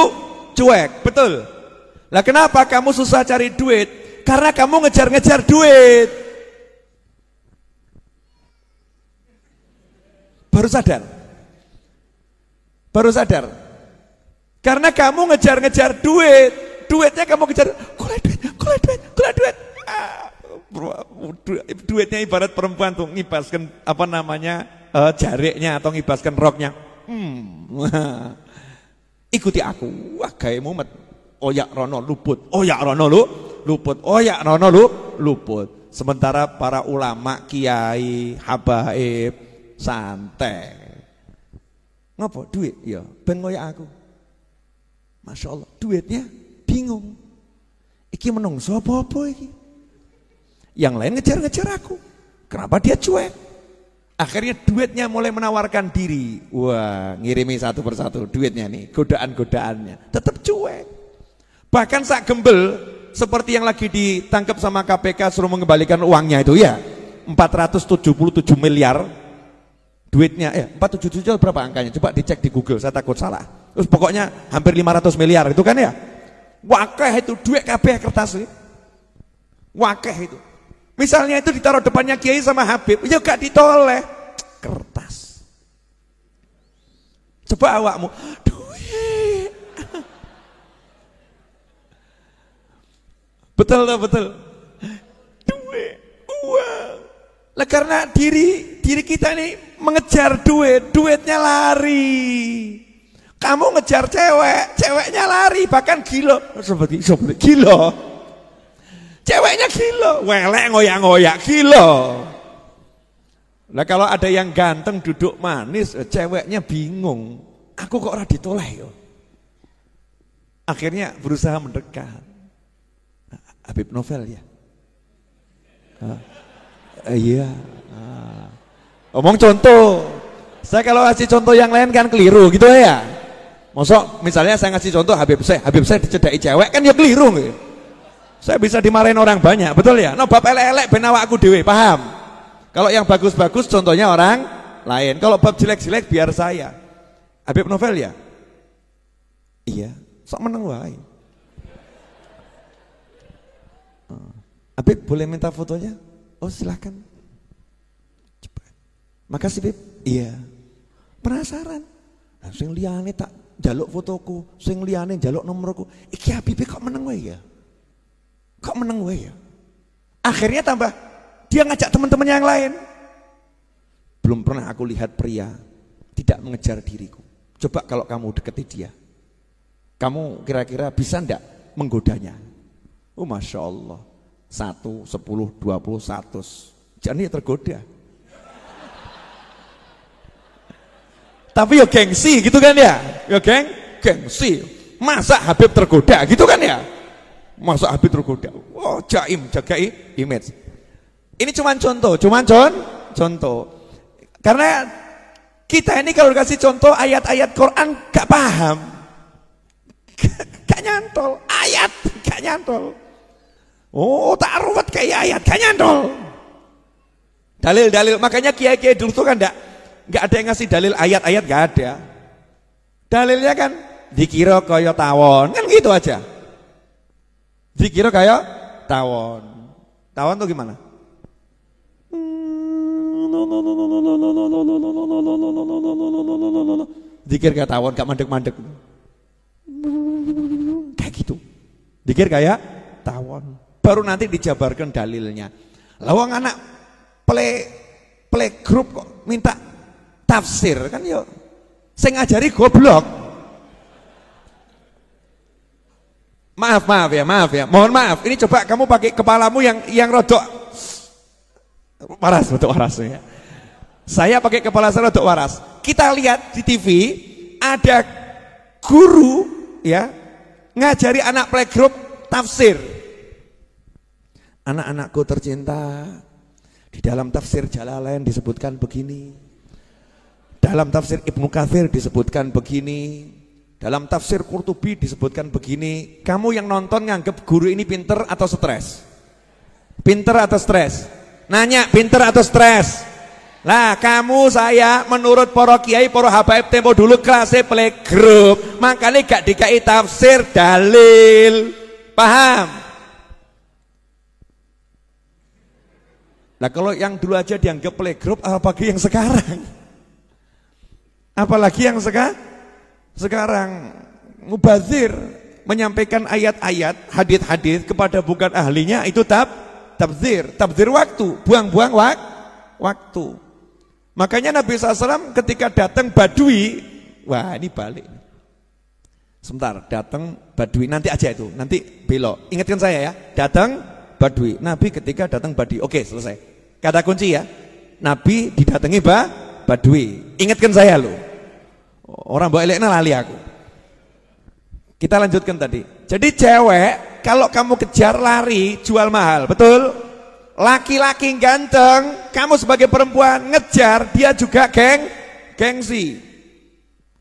cuek, betul. Lah kenapa kamu susah cari duit? Karena kamu ngejar-ngejar duit. Baru sadar. Baru sadar. Karena kamu ngejar-ngejar duit. Duitnya kamu kejar, kulai duit, kulai duit, kulai duit. Ah, duitnya ibarat perempuan tuh ngibaskan apa namanya uh, eh, jariknya atau ngibaskan roknya. Hmm. Ikuti aku, wah kayak mumet. Oh ya rono luput. Oyak oh, rono lu luput. Oyak oh, rono lu luput. Sementara para ulama, kiai, habaib santai. Ngapa duit? Ya, ben ngoyak aku. Masya Allah, duitnya bingung. Iki menung apa-apa iki? Yang lain ngejar-ngejar aku. Kenapa dia cuek? Akhirnya duitnya mulai menawarkan diri. Wah, ngirimi satu persatu duitnya nih, godaan-godaannya. Tetap cuek. Bahkan sak gembel seperti yang lagi ditangkap sama KPK suruh mengembalikan uangnya itu ya. 477 miliar duitnya iya. eh 477 berapa angkanya? Coba dicek di Google, saya takut salah. Terus pokoknya hampir 500 miliar itu kan ya. Wakeh itu duit kabeh kertas ini. Iya. Wakeh itu. Misalnya itu ditaruh depannya Kiai sama Habib, ya gak ditoleh kertas. Coba awakmu, Betul tak betul? Duit, uang. Lah karena diri diri kita ini mengejar duit, duitnya lari. Kamu ngejar cewek, ceweknya lari, bahkan gila. Seperti seperti gila. Ceweknya gila, welek ngoyak-ngoyak gila. Lah kalau ada yang ganteng duduk manis, eh, ceweknya bingung. Aku kok ora ditoleh yo. Akhirnya berusaha mendekat. Habib Novel ya? Uh, iya. Uh. Omong contoh. Saya kalau kasih contoh yang lain kan keliru gitu ya. Mosok misalnya saya ngasih contoh Habib saya, Habib saya dicedai cewek kan ya keliru gitu. Saya bisa dimarahin orang banyak, betul ya? No bab elek-elek ben awakku dhewe, paham? Kalau yang bagus-bagus contohnya orang lain. Kalau bab jelek-jelek biar saya. Habib Novel ya? Iya, sok menang wae. Habib boleh minta fotonya? Oh silahkan. Cepat. Makasih Bib. Iya. Penasaran. Nah, sing liane tak jaluk fotoku, sing liane jaluk nomorku. Iki Habib kok meneng wae ya? Kok meneng wae ya? Akhirnya tambah dia ngajak teman-temannya yang lain. Belum pernah aku lihat pria tidak mengejar diriku. Coba kalau kamu deketi dia. Kamu kira-kira bisa ndak menggodanya? Oh Masya Allah satu, sepuluh, dua puluh, satu. Jadi ya tergoda. Tapi ya gengsi gitu kan ya. Ya geng, gengsi. Masa Habib tergoda gitu kan ya. Masa Habib tergoda. Oh jaim, jagai image. Ini cuman contoh, cuman con, contoh. Karena kita ini kalau kasih contoh ayat-ayat Quran gak paham. gak nyantol, ayat gak nyantol. Oh, tak ruwet kayak ayat, gak nyantol. Dalil-dalil, makanya kiai-kiai dulu tuh kan gak, enggak ada yang ngasih dalil ayat-ayat enggak ada. Dalilnya kan dikira kaya tawon, kan gitu aja. Dikira kaya tawon. Tawon tuh gimana? Dikir kaya tawon, gak mandek-mandek. Kayak gitu. Dikir kayak tawon. Baru nanti dijabarkan dalilnya. Lawang anak play play group kok minta tafsir kan yo. saya ngajari goblok. Maaf, maaf ya, maaf ya. Mohon maaf. Ini coba kamu pakai kepalamu yang yang rodok waras betul waras ya. Saya pakai kepala saya rodok waras. Kita lihat di TV ada guru ya ngajari anak playgroup tafsir Anak-anakku tercinta, di dalam tafsir Jalalain disebutkan begini. Dalam tafsir Ibnu Kathir disebutkan begini. Dalam tafsir Qurtubi disebutkan begini. Kamu yang nonton nganggep guru ini pinter atau stres? Pinter atau stres? Nanya, pinter atau stres? Lah kamu saya menurut poro kiai poro habaib tempo dulu kelas playgroup Makanya gak dikai tafsir dalil Paham? Nah kalau yang dulu aja dianggap playgroup, apalagi yang sekarang. Apalagi yang seka, sekarang mubazir menyampaikan ayat-ayat, hadith-hadith kepada bukan ahlinya itu tab tabzir, tabzir waktu, buang-buang wak, waktu. Makanya Nabi SAW ketika datang Badui, wah ini balik. Sebentar, datang Badui nanti aja itu, nanti belok. Ingatkan saya ya, datang Badui. Nabi ketika datang Badui. Oke, selesai. Kata kunci ya. Nabi didatangi ba Badui. Ingatkan saya lo, Orang bawa elekna lali aku. Kita lanjutkan tadi. Jadi cewek kalau kamu kejar lari jual mahal, betul? Laki-laki ganteng, kamu sebagai perempuan ngejar, dia juga geng gengsi.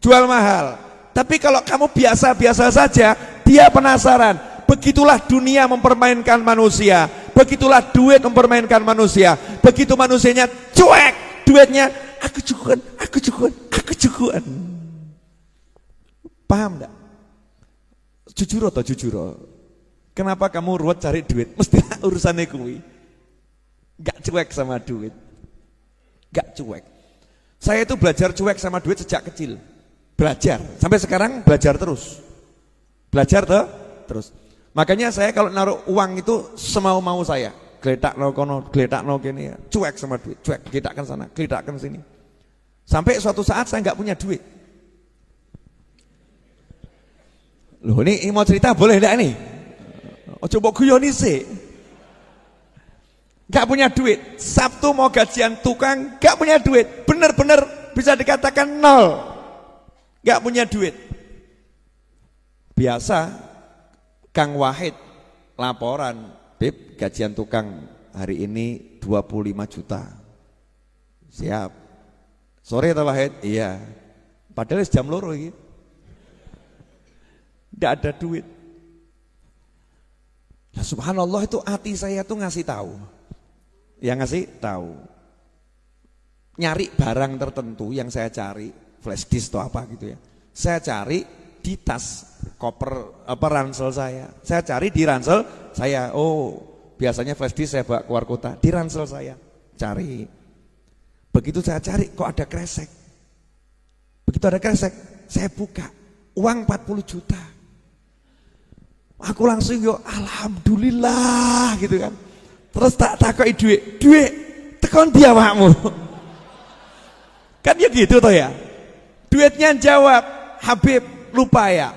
Jual mahal. Tapi kalau kamu biasa-biasa saja, dia penasaran. Begitulah dunia mempermainkan manusia. Begitulah duit mempermainkan manusia. Begitu manusianya cuek, duitnya aku cukupan, aku cukupan, aku cukupan. Paham enggak? Jujur atau jujur? Kenapa kamu ruwet cari duit? Mestilah urusan kuwi. Gak cuek sama duit. Gak cuek. Saya itu belajar cuek sama duit sejak kecil. Belajar. Sampai sekarang belajar terus. Belajar tuh terus. Makanya saya kalau naruh uang itu semau-mau saya. Geletak no kono, geletak no gini ya. Cuek sama duit, cuek, geletakkan sana, geletakkan sini. Sampai suatu saat saya nggak punya duit. Loh ini, ini mau cerita boleh enggak ini? Oh, coba nih sih. Gak punya duit. Sabtu mau gajian tukang, gak punya duit. Bener-bener bisa dikatakan nol. Gak punya duit. Biasa Kang Wahid laporan, Bib gajian tukang hari ini 25 juta. Siap. Sore atau Wahid? Iya. Padahal jam loro ini. Tidak ada duit. Nah, subhanallah itu hati saya tuh ngasih tahu. Yang ngasih tahu. Nyari barang tertentu yang saya cari, flash disk atau apa gitu ya. Saya cari di tas koper apa ransel saya. Saya cari di ransel saya. Oh, biasanya flash disk saya bawa keluar kota. Di ransel saya cari. Begitu saya cari kok ada kresek. Begitu ada kresek, saya buka. Uang 40 juta. Aku langsung yo alhamdulillah gitu kan. Terus tak takoki duit. Duit tekan dia awakmu. Kan ya gitu toh ya. Duitnya jawab, Habib lupa ya.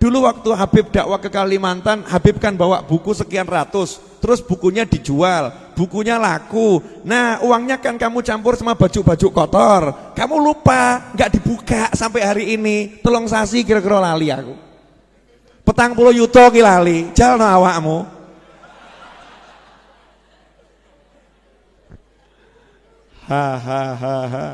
Dulu waktu Habib dakwah ke Kalimantan, Habib kan bawa buku sekian ratus, terus bukunya dijual, bukunya laku. Nah, uangnya kan kamu campur sama baju-baju kotor. Kamu lupa, nggak dibuka sampai hari ini. Tolong sasi kira-kira lali aku. Petang puluh yuto ki lali, jalan awakmu. Ha ha ha ha.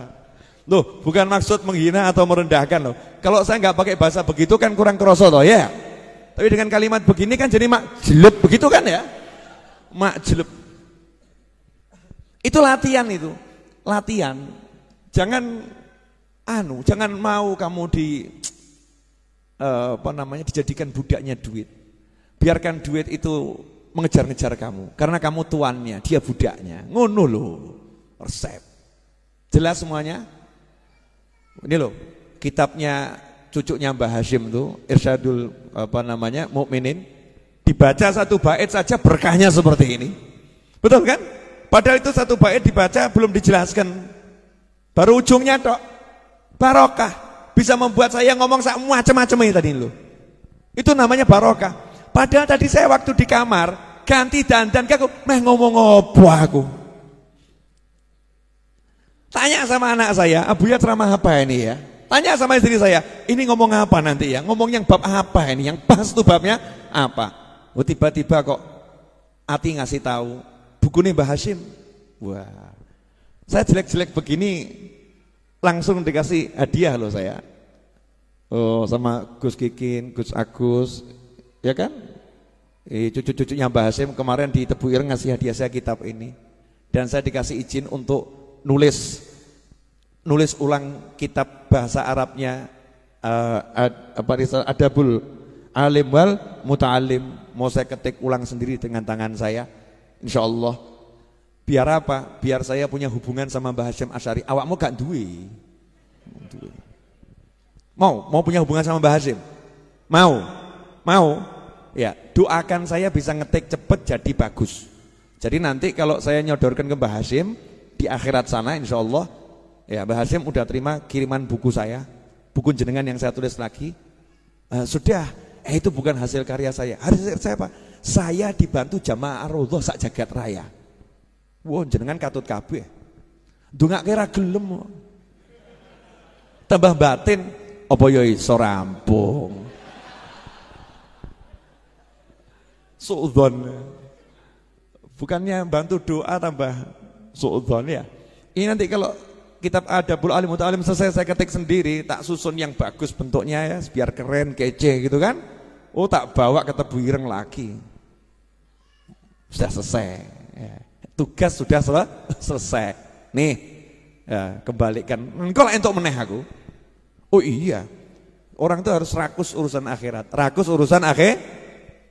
Loh, bukan maksud menghina atau merendahkan loh. Kalau saya nggak pakai bahasa begitu kan kurang kerosot toh ya. Tapi dengan kalimat begini kan jadi mak jelek begitu kan ya? Mak jelek. Itu latihan itu. Latihan. Jangan anu, jangan mau kamu di uh, apa namanya dijadikan budaknya duit. Biarkan duit itu mengejar-ngejar kamu karena kamu tuannya, dia budaknya. Ngono loh. Resep. Jelas semuanya? Ini loh, kitabnya cucunya Mbah Hashim tuh Irsyadul apa namanya Mukminin dibaca satu bait saja berkahnya seperti ini. Betul kan? Padahal itu satu bait dibaca belum dijelaskan. Baru ujungnya dok barokah bisa membuat saya ngomong sak macam-macam ini tadi lo. Itu namanya barokah. Padahal tadi saya waktu di kamar ganti dandan kaku meh ngomong apa aku. Tanya sama anak saya, Abu ya ceramah apa ini ya? Tanya sama istri saya, ini ngomong apa nanti ya? Ngomong yang bab apa ini? Yang pas tuh babnya apa? Oh tiba-tiba kok Ati ngasih tahu, ini Mbah Hashim. Wah, saya jelek-jelek begini langsung dikasih hadiah loh saya. Oh sama Gus Kikin, Gus Agus, ya kan? Eh, cucu-cucunya Mbah Hashim kemarin di Tebu Ireng ngasih hadiah saya kitab ini. Dan saya dikasih izin untuk nulis nulis ulang kitab bahasa Arabnya uh, ad, apa Adabul Alim wal Muta'alim mau saya ketik ulang sendiri dengan tangan saya insyaallah biar apa biar saya punya hubungan sama Mbah Hashim Asyari awakmu gak duwe mau mau punya hubungan sama Mbah Hashim? mau mau ya doakan saya bisa ngetik cepet jadi bagus jadi nanti kalau saya nyodorkan ke Mbah Hashim di akhirat sana insya Allah ya Mbah Hasim udah terima kiriman buku saya buku jenengan yang saya tulis lagi uh, sudah eh, itu bukan hasil karya saya hasil saya apa saya dibantu jamaah Allah sak jagat raya wow jenengan katut kabeh dungak kira gelem tambah batin apa yoi ya sorampung so Suudon bukannya bantu doa tambah suudzon ya. Ini nanti kalau kitab Adabul Alim alim selesai saya ketik sendiri, tak susun yang bagus bentuknya ya, biar keren, kece gitu kan. Oh tak bawa ke tebu ireng lagi. Sudah selesai. Ya. Tugas sudah sel selesai. Nih, ya, kembalikan. untuk entuk meneh aku. Oh iya. Orang itu harus rakus urusan akhirat. Rakus urusan akhir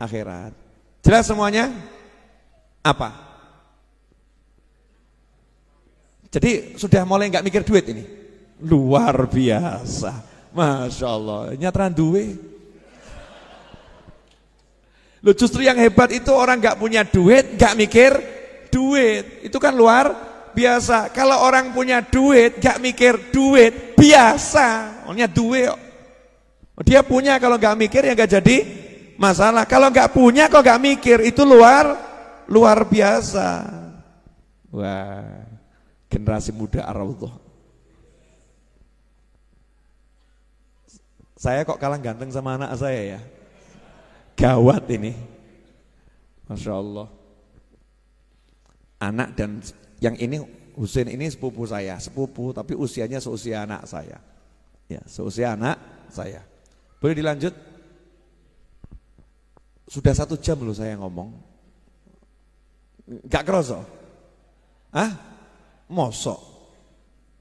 akhirat. Jelas semuanya? Apa? Jadi sudah mulai nggak mikir duit ini. Luar biasa. Masya Allah. Nyatran duit. Lu justru yang hebat itu orang nggak punya duit, nggak mikir duit. Itu kan luar biasa. Kalau orang punya duit, nggak mikir duit, biasa. Maksudnya duit. Dia punya kalau nggak mikir ya nggak jadi masalah. Kalau nggak punya kok nggak mikir, itu luar luar biasa. Wah generasi muda ar Saya kok kalah ganteng sama anak saya ya. Gawat ini. Masya Allah. Anak dan yang ini Husin ini sepupu saya, sepupu tapi usianya seusia anak saya. Ya, seusia anak saya. Boleh dilanjut? Sudah satu jam loh saya ngomong. Gak kerasa. Hah? Mosok.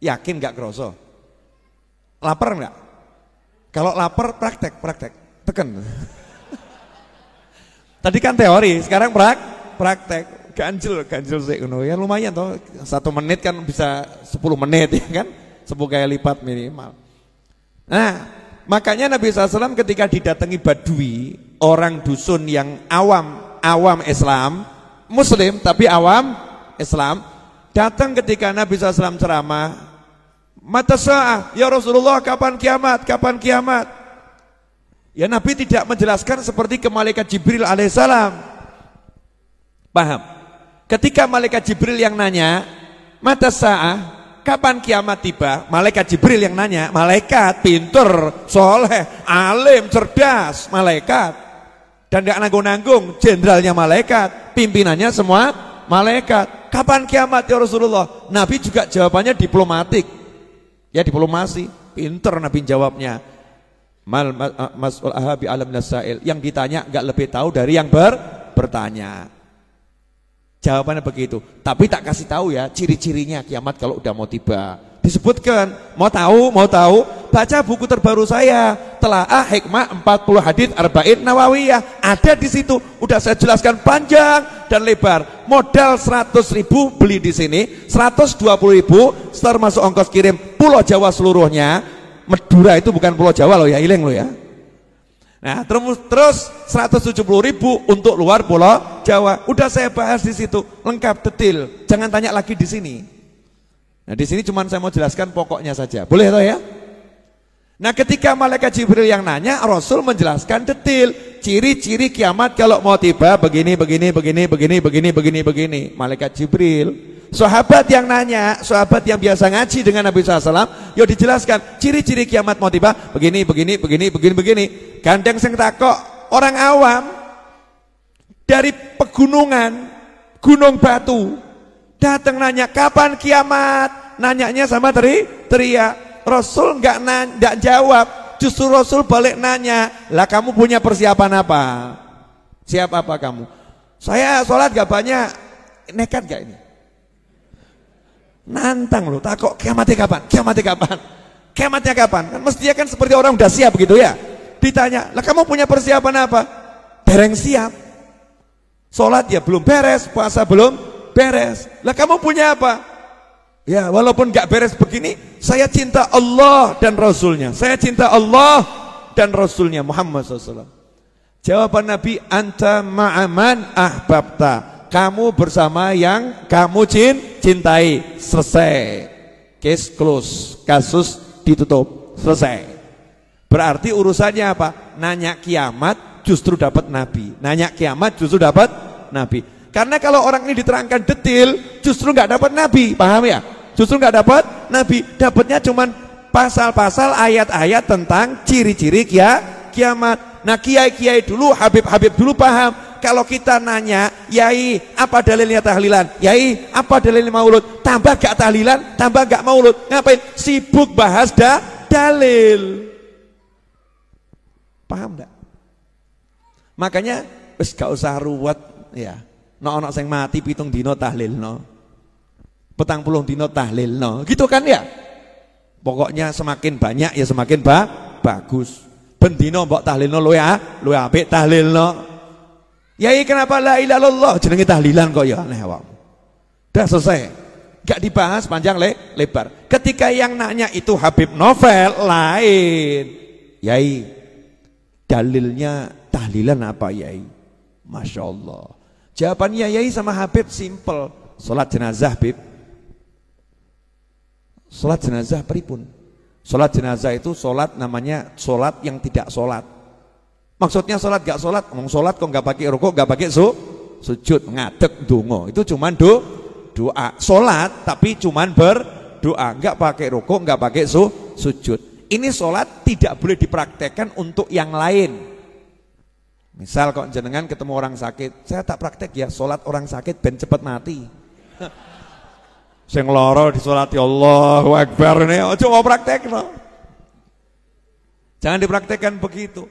Yakin gak kroso? Lapar enggak? Kalau lapar praktek, praktek. teken Tadi kan teori, sekarang prak, praktek. ganjil ganjil sih ya lumayan toh. Satu menit kan bisa sepuluh menit ya kan? Sepuluh kali lipat minimal. Nah, makanya Nabi SAW ketika didatangi Badui, orang dusun yang awam, awam Islam, Muslim tapi awam Islam, Datang ketika Nabi SAW ceramah Mata sa'ah Ya Rasulullah kapan kiamat Kapan kiamat Ya Nabi tidak menjelaskan seperti ke malaikat Jibril alaihissalam Paham Ketika malaikat Jibril yang nanya Mata sa'ah Kapan kiamat tiba Malaikat Jibril yang nanya Malaikat pinter Soleh Alim Cerdas Malaikat Dan tidak nanggung-nanggung Jenderalnya malaikat Pimpinannya semua malaikat. Kapan kiamat ya Rasulullah? Nabi juga jawabannya diplomatik. Ya diplomasi, pinter Nabi jawabnya. Mal mas'ul ahabi alam nasail. Yang ditanya enggak lebih tahu dari yang ber bertanya. Jawabannya begitu. Tapi tak kasih tahu ya ciri-cirinya kiamat kalau udah mau tiba disebutkan. Mau tahu? Mau tahu? Baca buku terbaru saya, telah ah Hikmah 40 Hadis Arba'in Nawawiyah. Ada di situ. Udah saya jelaskan panjang dan lebar. Modal 100 ribu beli di sini, 120.000 setelah masuk ongkos kirim Pulau Jawa seluruhnya. Madura itu bukan Pulau Jawa loh ya, ileng loh ya. Nah, terus terus 170.000 untuk luar Pulau Jawa. Udah saya bahas di situ, lengkap detail. Jangan tanya lagi di sini. Nah di sini cuma saya mau jelaskan pokoknya saja. Boleh toh ya? Nah ketika malaikat Jibril yang nanya, Rasul menjelaskan detail ciri-ciri kiamat kalau mau tiba begini, begini, begini, begini, begini, begini, begini. Malaikat Jibril. Sahabat yang nanya, sahabat yang biasa ngaji dengan Nabi SAW, yo dijelaskan ciri-ciri kiamat mau tiba begini, begini, begini, begini, begini. Gandeng sing takok orang awam dari pegunungan, gunung batu, Datang nanya kapan kiamat? Nanyanya sama teri, teriak. Rasul nggak nggak jawab. Justru Rasul balik nanya, lah kamu punya persiapan apa? Siap apa kamu? Saya sholat gak banyak, nekat gak ini? Nantang loh, takok kiamatnya kapan? Kiamatnya kapan? Kiamatnya kapan? Kan mestinya kan seperti orang udah siap gitu ya. Ditanya, lah kamu punya persiapan apa? Bereng siap. Sholat ya belum beres, puasa belum beres. Lah kamu punya apa? Ya, walaupun gak beres begini, saya cinta Allah dan Rasulnya. Saya cinta Allah dan Rasulnya Muhammad SAW. Jawaban Nabi, anta ma'aman ahbabta. Kamu bersama yang kamu cint cintai. Selesai. Case close. Kasus ditutup. Selesai. Berarti urusannya apa? Nanya kiamat justru dapat Nabi. Nanya kiamat justru dapat Nabi. Karena kalau orang ini diterangkan detail, justru nggak dapat nabi, paham ya? Justru nggak dapat nabi, dapatnya cuman pasal-pasal ayat-ayat tentang ciri-ciri kia kiamat. Nah kiai-kiai dulu, habib-habib dulu paham. Kalau kita nanya, yai apa dalilnya tahlilan? Yai apa dalilnya maulud? Tambah gak tahlilan, tambah gak maulud. Ngapain? Sibuk bahas dah dalil. Paham enggak? Makanya gak usah ruwet ya. No anak sing mati pitung tahlil no Petang puluh tahlil no Gitu kan ya? Pokoknya semakin banyak ya semakin ba bagus. Ben dina mbok tahlilno luwe ah, luwe apik tahlilno. Yai kenapa la ilaha illallah jenenge tahlilan kok ya aneh awakmu. Dah selesai. Gak dibahas panjang le, lebar. Ketika yang nanya itu Habib Novel lain. Yai, dalilnya tahlilan apa Yai? Masya Allah. Jawabannya Yai sama Habib simple. salat jenazah, Habib, salat jenazah peripun. salat jenazah itu salat namanya salat yang tidak salat, Maksudnya salat gak salat, ngomong salat kok gak pakai rokok, gak pakai su, sujud, ngadeg dungo. Itu cuman do, doa. salat tapi cuman berdoa, gak pakai rokok, gak pakai su, sujud. Ini salat tidak boleh dipraktekkan untuk yang lain. Misal kok jenengan ketemu orang sakit, saya tak praktek ya sholat orang sakit ben cepat mati. Sing loro disolati Allahu Akbar ne, ojo mau praktek no. Jangan dipraktekkan begitu.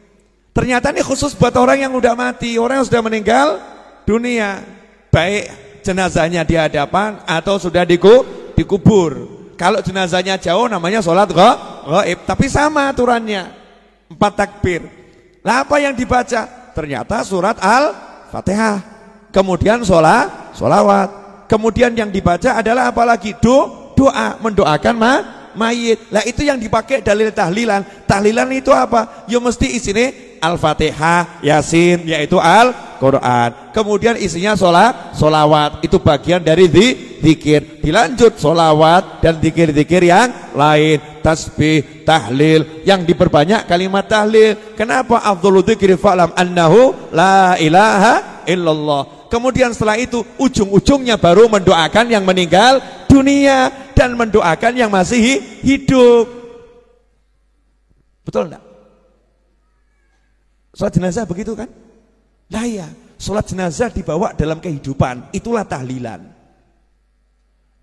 Ternyata ini khusus buat orang yang udah mati, orang yang sudah meninggal dunia. Baik jenazahnya di hadapan atau sudah diku, dikubur. Kalau jenazahnya jauh namanya sholat gaib, tapi sama aturannya. Empat takbir. Lah apa yang dibaca? Ternyata surat Al-Fatihah. Kemudian sholat, sholawat. Kemudian yang dibaca adalah apalagi do, doa, mendoakan ma, mayit. Lah itu yang dipakai dalil tahlilan. Tahlilan itu apa? Ya mesti isinya Al-Fatihah, Yasin, yaitu Al-Quran. Kemudian isinya sholat, sholawat. Itu bagian dari di, zikir. Dilanjut sholawat dan zikir-zikir yang lain tasbih, tahlil. Yang diperbanyak kalimat tahlil. Kenapa afdhalu dzikri fa'lam annahu la ilaha illallah. Kemudian setelah itu ujung-ujungnya baru mendoakan yang meninggal dunia dan mendoakan yang masih hidup. Betul enggak? Salat jenazah begitu kan? Lah ya, salat jenazah dibawa dalam kehidupan, itulah tahlilan.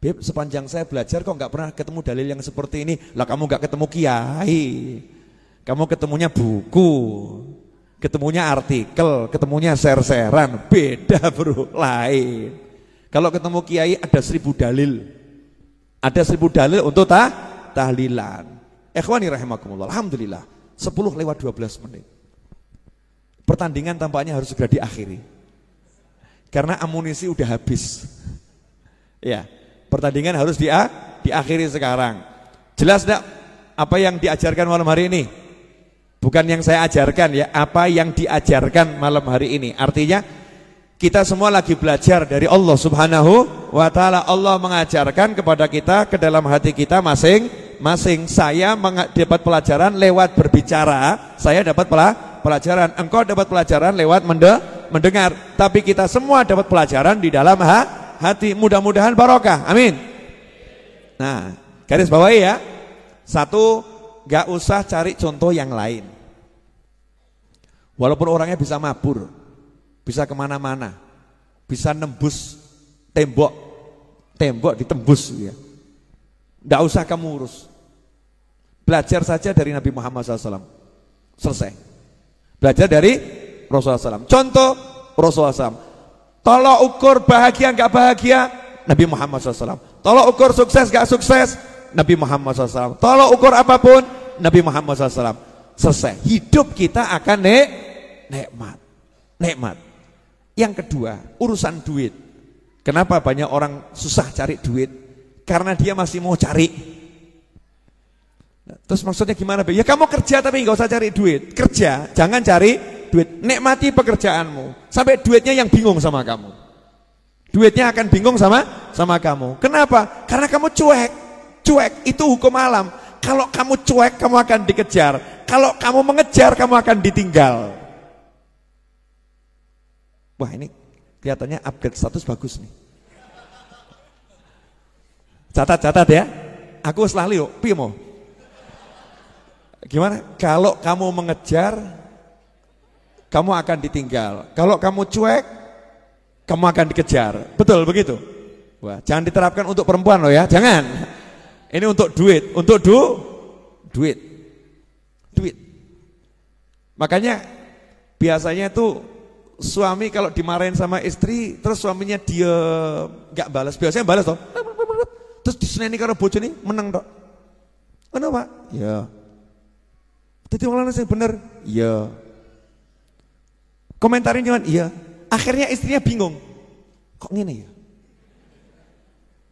Beb, sepanjang saya belajar kok nggak pernah ketemu dalil yang seperti ini. Lah kamu nggak ketemu kiai. Kamu ketemunya buku. Ketemunya artikel, ketemunya ser-seran. Beda bro, lain. Kalau ketemu kiai ada seribu dalil. Ada seribu dalil untuk tah tahlilan. Ikhwani rahimakumullah. Alhamdulillah. 10 lewat 12 menit. Pertandingan tampaknya harus segera diakhiri. Karena amunisi udah habis. ya. Pertandingan harus dia diakhiri sekarang. Jelas tidak apa yang diajarkan malam hari ini? Bukan yang saya ajarkan ya, apa yang diajarkan malam hari ini. Artinya kita semua lagi belajar dari Allah Subhanahu wa taala. Allah mengajarkan kepada kita ke dalam hati kita masing-masing. Saya dapat pelajaran lewat berbicara, saya dapat pelajaran, engkau dapat pelajaran lewat mendengar tapi kita semua dapat pelajaran di dalam hati hati mudah-mudahan barokah. Amin. Nah, garis bawahi ya. Satu, gak usah cari contoh yang lain. Walaupun orangnya bisa mabur, bisa kemana-mana, bisa nembus tembok, tembok ditembus. Ya. Gak usah kamu urus. Belajar saja dari Nabi Muhammad SAW. Selesai. Belajar dari Rasulullah SAW. Contoh Rasulullah SAW. Tolok ukur bahagia nggak bahagia Nabi Muhammad SAW. Tolok ukur sukses nggak sukses Nabi Muhammad SAW. Tolok ukur apapun Nabi Muhammad SAW. Selesai. Hidup kita akan nek nekmat nekmat. Yang kedua, urusan duit. Kenapa banyak orang susah cari duit? Karena dia masih mau cari. Terus maksudnya gimana? Ya kamu kerja tapi nggak usah cari duit. Kerja, jangan cari duit, nikmati pekerjaanmu. Sampai duitnya yang bingung sama kamu. Duitnya akan bingung sama sama kamu. Kenapa? Karena kamu cuek. Cuek itu hukum alam. Kalau kamu cuek kamu akan dikejar. Kalau kamu mengejar kamu akan ditinggal. Wah, ini kelihatannya update status bagus nih. Catat-catat ya. Aku selalu yuk, pimo. Gimana? Kalau kamu mengejar, kamu akan ditinggal. Kalau kamu cuek, kamu akan dikejar. Betul begitu? Wah, jangan diterapkan untuk perempuan loh ya, jangan. Ini untuk duit, untuk du duit. Duit. Makanya biasanya itu suami kalau dimarahin sama istri terus suaminya dia nggak balas, biasanya balas toh. Terus diseneni karo ini menang toh. Kenapa? Ya. Tadi malah sing bener. Ya. Komentarin cuman iya. Akhirnya istrinya bingung. Kok ini ya?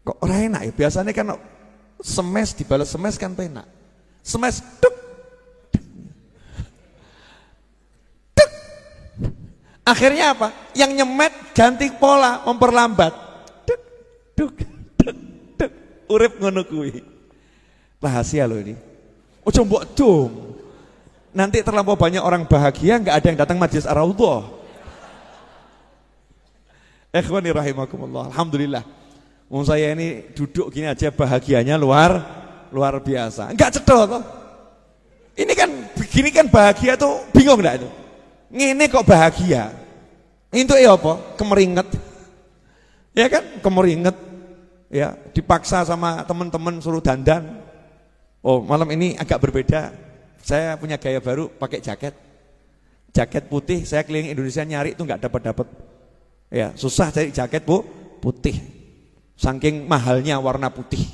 Kok orang enak ya? Biasanya kan semes dibalas semes kan enak. Semes tuk. Tuk. Akhirnya apa? Yang nyemet ganti pola, memperlambat. Tuk, tuk, tuk, tuk. Urip ngono kuwi. Rahasia loh ini. Ojo mbok dong. Nanti terlampau banyak orang bahagia, nggak ada yang datang majelis ar Eh Ikhwani rahimakumullah. Alhamdulillah. Mau saya ini duduk gini aja bahagianya luar luar biasa. Enggak cedol toh. Ini kan begini kan bahagia tuh bingung enggak itu? Ngene kok bahagia. Itu ya apa? Kemeringet. Ya kan? Kemeringet. Ya, dipaksa sama teman-teman suruh dandan. Oh, malam ini agak berbeda. Saya punya gaya baru pakai jaket. Jaket putih, saya keliling Indonesia nyari itu nggak dapat-dapat. Ya, susah cari jaket, Bu, putih. Saking mahalnya warna putih.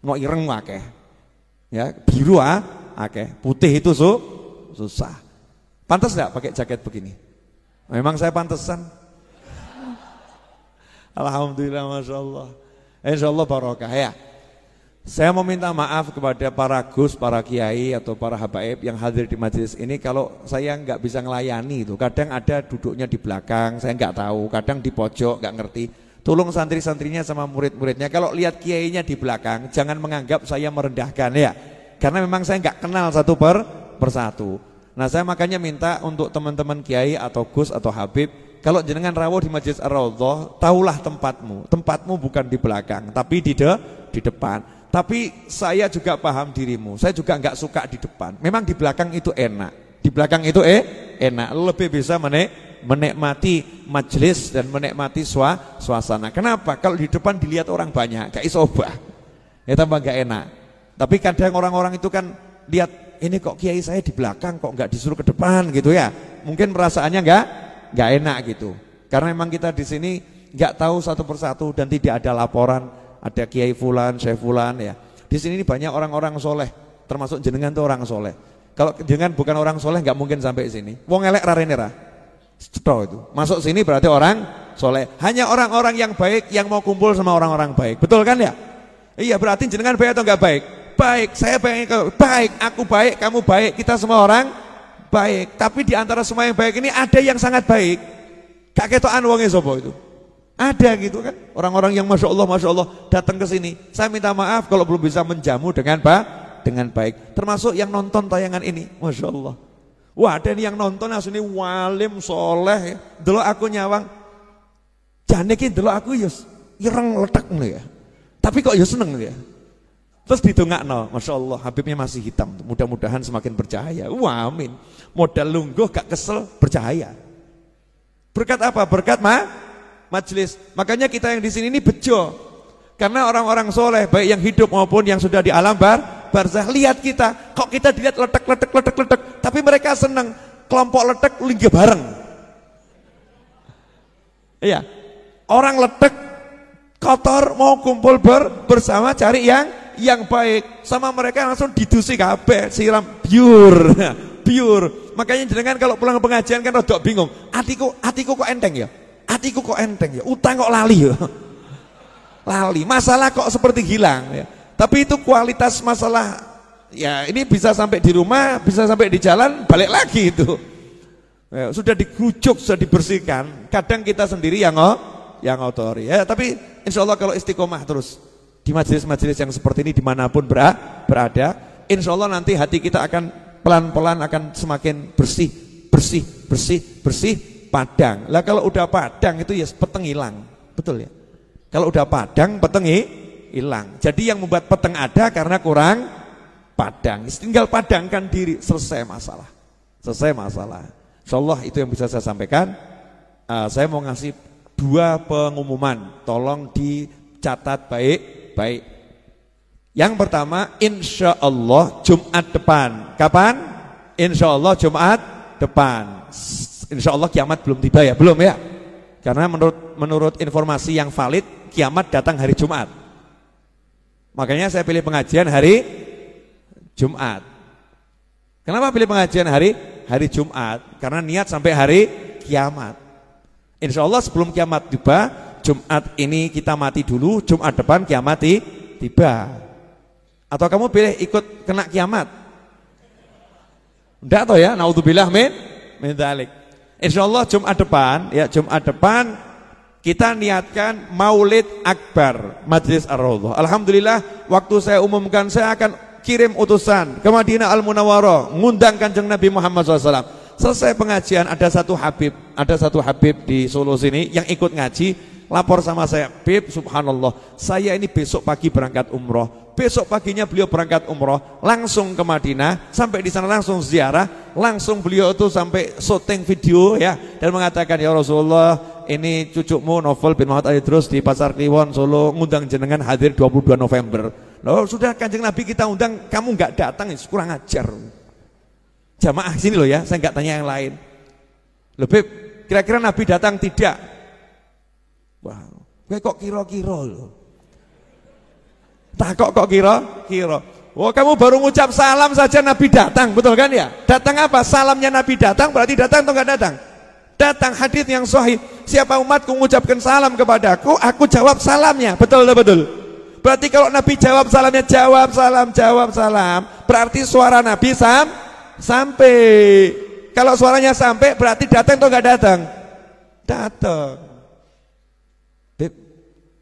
No ireng akeh. Ya, biru ah, akeh. Putih itu su susah. Pantas nggak pakai jaket begini? Memang saya pantesan. Alhamdulillah, masya Allah. Insya Allah barokah ya. Saya mau minta maaf kepada para gus, para kiai atau para habaib yang hadir di majelis ini kalau saya nggak bisa ngelayani itu. Kadang ada duduknya di belakang, saya nggak tahu. Kadang di pojok, nggak ngerti. Tolong santri-santrinya sama murid-muridnya. Kalau lihat kiainya di belakang, jangan menganggap saya merendahkan ya. Karena memang saya nggak kenal satu per persatu. Nah saya makanya minta untuk teman-teman kiai atau gus atau habib kalau jenengan rawuh di majelis ar tahulah tempatmu. Tempatmu bukan di belakang, tapi di de, di depan. Tapi saya juga paham dirimu. Saya juga nggak suka di depan. Memang di belakang itu enak. Di belakang itu eh enak. Lebih bisa menek, menikmati majelis dan menikmati sua suasana. Kenapa? Kalau di depan dilihat orang banyak, kayak isobah. Ya tambah nggak enak. Tapi kadang orang-orang itu kan lihat ini kok kiai saya di belakang kok nggak disuruh ke depan gitu ya. Mungkin perasaannya nggak nggak enak gitu. Karena memang kita di sini nggak tahu satu persatu dan tidak ada laporan ada Kiai Fulan, Syekh Fulan ya. Di sini ini banyak orang-orang soleh, termasuk jenengan tuh orang soleh. Kalau jenengan bukan orang soleh nggak mungkin sampai sini. Wong elek rarene ra. itu. Masuk sini berarti orang soleh. Hanya orang-orang yang baik yang mau kumpul sama orang-orang baik. Betul kan ya? Iya berarti jenengan baik atau nggak baik? Baik, saya pengen ke, baik, aku baik, kamu baik, kita semua orang baik. Tapi di antara semua yang baik ini ada yang sangat baik. Kak ketokan wonge sapa itu? Ada gitu kan orang-orang yang masya Allah masya Allah datang ke sini. Saya minta maaf kalau belum bisa menjamu dengan pak dengan baik. Termasuk yang nonton tayangan ini, masya Allah. Wah ada yang nonton asli walim soleh, ya. dulu aku nyawang. Janekin dulu aku yus ya, ireng letak nih ya. Tapi kok ya seneng ya. Terus no, masya Allah Habibnya masih hitam. Mudah-mudahan semakin bercahaya. Wah amin. Modal lungguh gak kesel bercahaya. Berkat apa? Berkat ma? majelis. Makanya kita yang di sini ini bejo. Karena orang-orang soleh, baik yang hidup maupun yang sudah di alam bar, barzah, lihat kita. Kok kita dilihat letek, letek, letek, letek. Tapi mereka senang. Kelompok letek, lingga bareng. Iya. Orang letek, kotor, mau kumpul ber, bersama cari yang yang baik. Sama mereka langsung didusi kabe, siram, biur. biur. Makanya jenengan kalau pulang pengajian kan rodok bingung. Atiku, atiku kok enteng ya? hatiku kok enteng ya, utang kok lali ya. Lali, masalah kok seperti hilang ya. Tapi itu kualitas masalah ya ini bisa sampai di rumah, bisa sampai di jalan, balik lagi itu. Ya, sudah dikucuk sudah dibersihkan. Kadang kita sendiri yang yang otori ya, tapi insya Allah kalau istiqomah terus di majelis-majelis yang seperti ini dimanapun berada, insya Allah nanti hati kita akan pelan-pelan akan semakin bersih, bersih, bersih, bersih padang. Lah kalau udah padang itu ya peteng hilang. Betul ya? Kalau udah padang peteng hilang. Jadi yang membuat peteng ada karena kurang padang. Tinggal padangkan diri selesai masalah. Selesai masalah. Insyaallah itu yang bisa saya sampaikan. Uh, saya mau ngasih dua pengumuman. Tolong dicatat baik-baik. Yang pertama, insya Allah Jumat depan. Kapan? Insya Allah Jumat depan Insya Allah kiamat belum tiba ya, belum ya. Karena menurut menurut informasi yang valid, kiamat datang hari Jumat. Makanya saya pilih pengajian hari Jumat. Kenapa pilih pengajian hari hari Jumat? Karena niat sampai hari kiamat. Insya Allah sebelum kiamat tiba, Jumat ini kita mati dulu, Jumat depan kiamat tiba. Atau kamu pilih ikut kena kiamat? Enggak toh ya, naudzubillah min min dalik Insya Allah Jumat depan, ya Jumat depan kita niatkan Maulid Akbar Majlis ar -Rawdoh. Alhamdulillah waktu saya umumkan saya akan kirim utusan ke Madinah Al Munawwaroh ngundang Kanjeng Nabi Muhammad SAW. Selesai pengajian ada satu Habib, ada satu Habib di Solo sini yang ikut ngaji lapor sama saya, Bib subhanallah, saya ini besok pagi berangkat umroh Besok paginya beliau berangkat umroh, langsung ke Madinah, sampai di sana langsung ziarah, langsung beliau itu sampai syuting video ya dan mengatakan ya Rasulullah, ini cucukmu Novel bin Muhammad Ali terus di Pasar Kliwon Solo ngundang jenengan hadir 22 November. Loh, sudah Kanjeng Nabi kita undang, kamu nggak datang, ya, kurang ajar. Jamaah sini loh ya, saya nggak tanya yang lain. Lebih kira-kira Nabi datang tidak? Wah, wow. kok kira-kira loh. Takok kok kira? Kira. Oh, kamu baru ngucap salam saja Nabi datang, betul kan ya? Datang apa? Salamnya Nabi datang berarti datang atau enggak datang? Datang hadis yang sahih. Siapa umatku mengucapkan salam kepadaku, aku jawab salamnya. Betul betul. betul. Berarti kalau Nabi jawab salamnya jawab salam jawab salam, berarti suara Nabi sam sampai. Kalau suaranya sampai berarti datang atau enggak datang? Datang.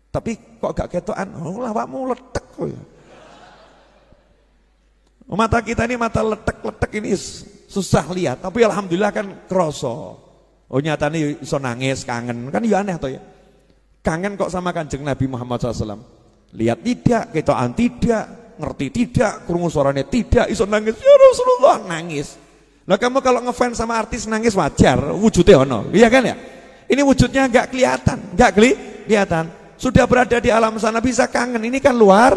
Tapi kok gak ketokan? Oh, lawakmu letek oh ya. Oh, mata kita ini mata letek-letek ini susah lihat, tapi alhamdulillah kan kroso. Oh nyatanya iso nangis kangen, kan ya aneh toh ya. Kangen kok sama kanjeng Nabi Muhammad SAW. Lihat tidak, ketokan tidak, ngerti tidak, kurung suaranya tidak, iso nangis, ya Rasulullah nangis. Nah kamu kalau ngefans sama artis nangis wajar, wujudnya ono, iya kan ya? Ini wujudnya nggak kelihatan, nggak kelihatan. Sudah berada di alam sana bisa kangen. Ini kan luar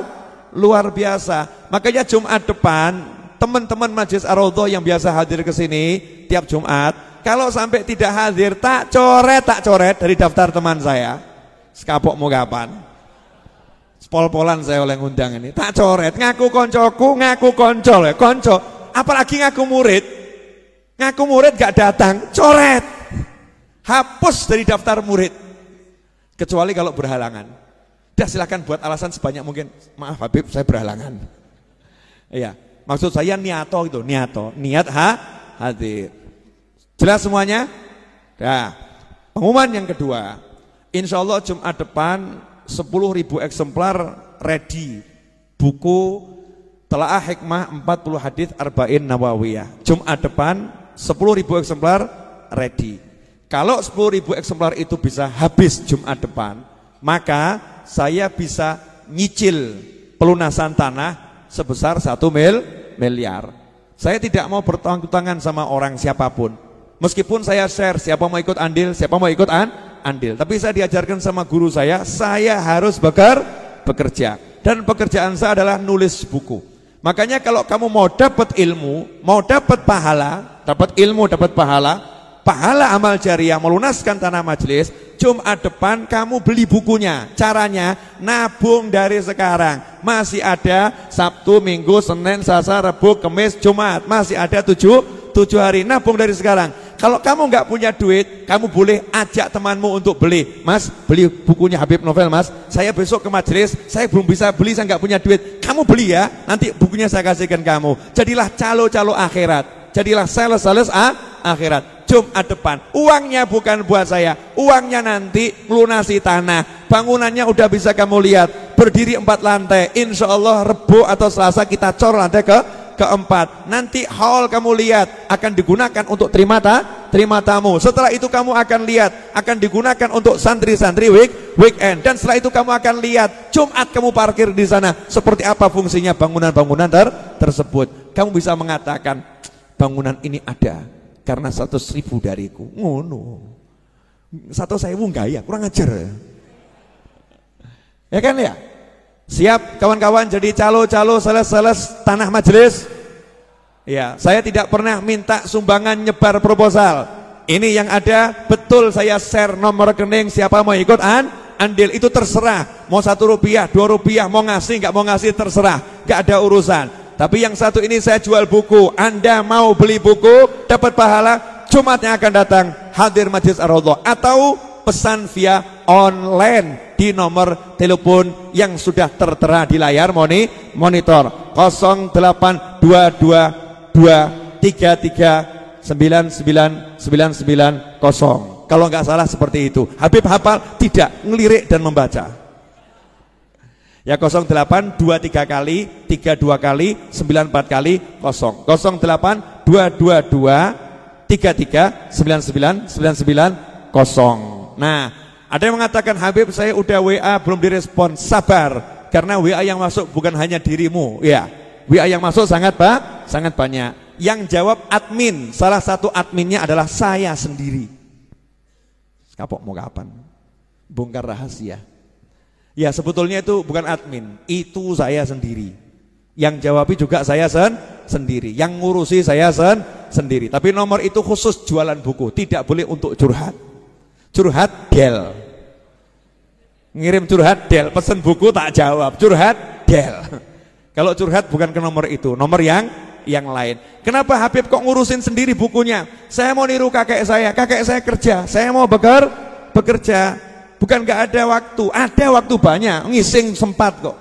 luar biasa. Makanya Jumat depan teman-teman Majelis ar yang biasa hadir ke sini tiap Jumat, kalau sampai tidak hadir tak coret tak coret dari daftar teman saya. Sekapok mau kapan? spol polan saya oleh undang ini. Tak coret, ngaku koncoku, ngaku konco ya, konco. Apalagi ngaku murid. Ngaku murid gak datang, coret. Hapus dari daftar murid. Kecuali kalau berhalangan. Dah silahkan buat alasan sebanyak mungkin. Maaf Habib, saya berhalangan. Iya, maksud saya niato itu, niato, niat ha hadir. Jelas semuanya? Dah pengumuman yang kedua, insya Allah Jumat depan 10.000 eksemplar ready buku Telaah Hikmah 40 Hadis Arba'in Nawawiyah. Jumat depan 10.000 eksemplar ready. Kalau 10 ribu eksemplar itu bisa habis Jumat depan, maka saya bisa nyicil pelunasan tanah sebesar 1 mil miliar. Saya tidak mau bertanggung tangan sama orang siapapun. Meskipun saya share siapa mau ikut andil, siapa mau ikut an andil, tapi saya diajarkan sama guru saya, saya harus beker bekerja. Dan pekerjaan saya adalah nulis buku. Makanya kalau kamu mau dapat ilmu, mau dapat pahala, dapat ilmu, dapat pahala, pahala amal jariah melunaskan tanah majelis, Jumat depan kamu beli bukunya. Caranya nabung dari sekarang. Masih ada Sabtu, Minggu, Senin, Selasa, Rabu, Kamis, Jumat. Masih ada tujuh, tujuh hari. Nabung dari sekarang. Kalau kamu nggak punya duit, kamu boleh ajak temanmu untuk beli. Mas, beli bukunya Habib Novel, Mas. Saya besok ke majelis, saya belum bisa beli, saya nggak punya duit. Kamu beli ya, nanti bukunya saya kasihkan kamu. Jadilah calo-calo akhirat. Jadilah sales-sales ah, akhirat. Jumat depan. Uangnya bukan buat saya, uangnya nanti lunasi tanah. Bangunannya udah bisa kamu lihat, berdiri empat lantai. Insya Allah rebo atau Selasa kita cor lantai ke keempat. Nanti hall kamu lihat akan digunakan untuk terima ta, terima tamu. Setelah itu kamu akan lihat akan digunakan untuk santri-santri week, weekend. Dan setelah itu kamu akan lihat Jumat kamu parkir di sana. Seperti apa fungsinya bangunan-bangunan ter tersebut. Kamu bisa mengatakan bangunan ini ada karena satu seribu dariku. Ngono. Satu saya enggak ya, kurang ajar. Ya kan ya? Siap kawan-kawan jadi calo-calo seles seles tanah majelis? Ya, saya tidak pernah minta sumbangan nyebar proposal. Ini yang ada, betul saya share nomor rekening siapa mau ikut an, andil itu terserah. Mau satu rupiah, dua rupiah, mau ngasih, nggak mau ngasih terserah, nggak ada urusan. Tapi yang satu ini saya jual buku. Anda mau beli buku, dapat pahala, Jumatnya akan datang hadir majlis Ar-Raudhah atau pesan via online di nomor telepon yang sudah tertera di layar moni monitor 082223399990. Kalau nggak salah seperti itu. Habib hafal tidak ngelirik dan membaca. Ya 08 23 kali 32 kali 94 kali 0 08 222 33 99 99 0 Nah ada yang mengatakan Habib saya udah WA belum direspon Sabar karena WA yang masuk bukan hanya dirimu Ya WA yang masuk sangat ba sangat banyak Yang jawab admin Salah satu adminnya adalah saya sendiri Kapok mau kapan Bongkar rahasia Ya sebetulnya itu bukan admin, itu saya sendiri. Yang jawabi juga saya sen sendiri, yang ngurusi saya sen sendiri. Tapi nomor itu khusus jualan buku, tidak boleh untuk curhat. Curhat del. Ngirim curhat del, pesen buku tak jawab, curhat del. Kalau curhat bukan ke nomor itu, nomor yang yang lain. Kenapa Habib kok ngurusin sendiri bukunya? Saya mau niru kakek saya, kakek saya kerja, saya mau beker, bekerja Bukan gak ada waktu, ada waktu banyak, ngising sempat kok.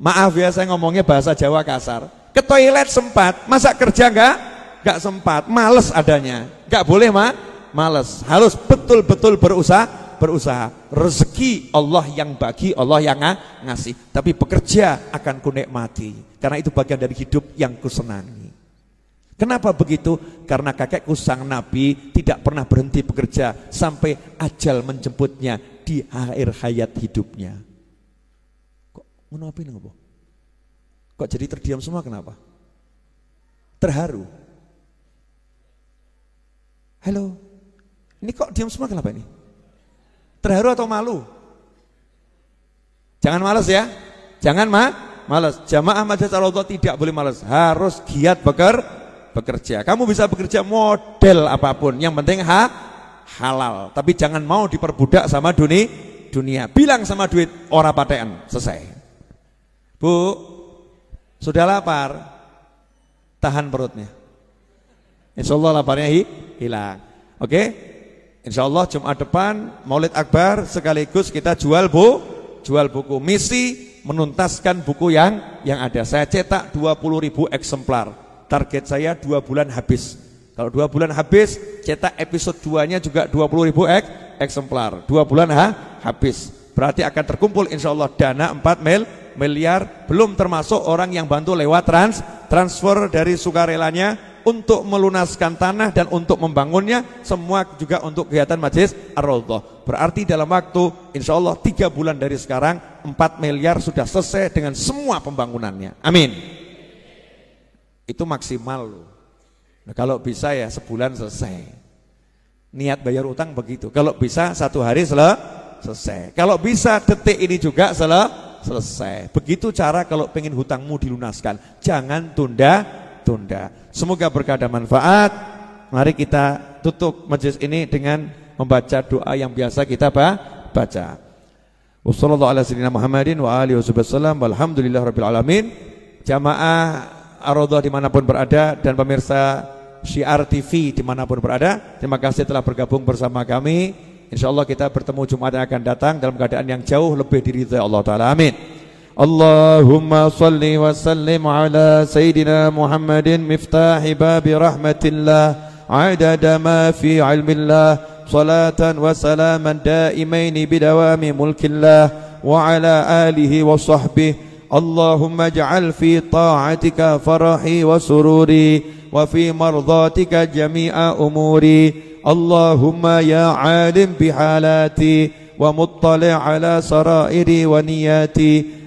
Maaf ya saya ngomongnya bahasa Jawa kasar. Ke toilet sempat, masa kerja gak? Nggak sempat, males adanya. Gak boleh mah, males. Harus betul-betul berusaha, berusaha. Rezeki Allah yang bagi, Allah yang ngasih. Tapi pekerja akan ku mati. Karena itu bagian dari hidup yang kusenangi. Kenapa begitu? Karena kakek kusang nabi tidak pernah berhenti bekerja sampai ajal menjemputnya di akhir hayat hidupnya. Kok ngono ngopo? bu? Kok jadi terdiam semua kenapa? Terharu. Halo. Ini kok diam semua kenapa ini? Terharu atau malu? Jangan malas ya. Jangan ma malas. Jamaah majelis Allah tidak boleh malas. Harus giat beker bekerja. Kamu bisa bekerja model apapun, yang penting ha, halal. Tapi jangan mau diperbudak sama dunia. dunia. Bilang sama duit, ora paten, selesai. Bu, sudah lapar, tahan perutnya. Insya Allah laparnya hi, hilang. Oke, okay? Insya Allah Jumat depan Maulid Akbar sekaligus kita jual bu, jual buku misi menuntaskan buku yang yang ada. Saya cetak 20.000 ribu eksemplar target saya dua bulan habis. Kalau dua bulan habis, cetak episode 2-nya juga puluh ribu ek, eksemplar. Dua bulan ha, habis. Berarti akan terkumpul insya Allah dana empat mil, miliar. Belum termasuk orang yang bantu lewat trans, transfer dari sukarelanya untuk melunaskan tanah dan untuk membangunnya semua juga untuk kegiatan majelis ar -Rodoh. Berarti dalam waktu insya Allah tiga bulan dari sekarang empat miliar sudah selesai dengan semua pembangunannya. Amin. Itu maksimal loh. Nah, kalau bisa ya sebulan selesai. Niat bayar utang begitu. Kalau bisa satu hari selesai. Kalau bisa detik ini juga selesai. Begitu cara kalau pengen hutangmu dilunaskan. Jangan tunda-tunda. Semoga berkah dan manfaat. Mari kita tutup majelis ini dengan membaca doa yang biasa kita baca. Wassalamualaikum warahmatullahi wabarakatuh. Jamaah Arodo dimanapun berada dan pemirsa Syiar TV dimanapun berada. Terima kasih telah bergabung bersama kami. Insya Allah kita bertemu Jumat yang akan datang dalam keadaan yang jauh lebih diridhai Allah Taala. Amin. Allahumma salli wa sallim ala Sayyidina Muhammadin miftahi babi rahmatillah adada ma fi ilmillah salatan wa salaman daimaini bidawami mulkillah wa ala alihi wa sahbihi اللهم اجعل في طاعتك فرحي وسروري وفي مرضاتك جميع أموري اللهم يا عالم بحالاتي ومطلع على سرائري ونياتي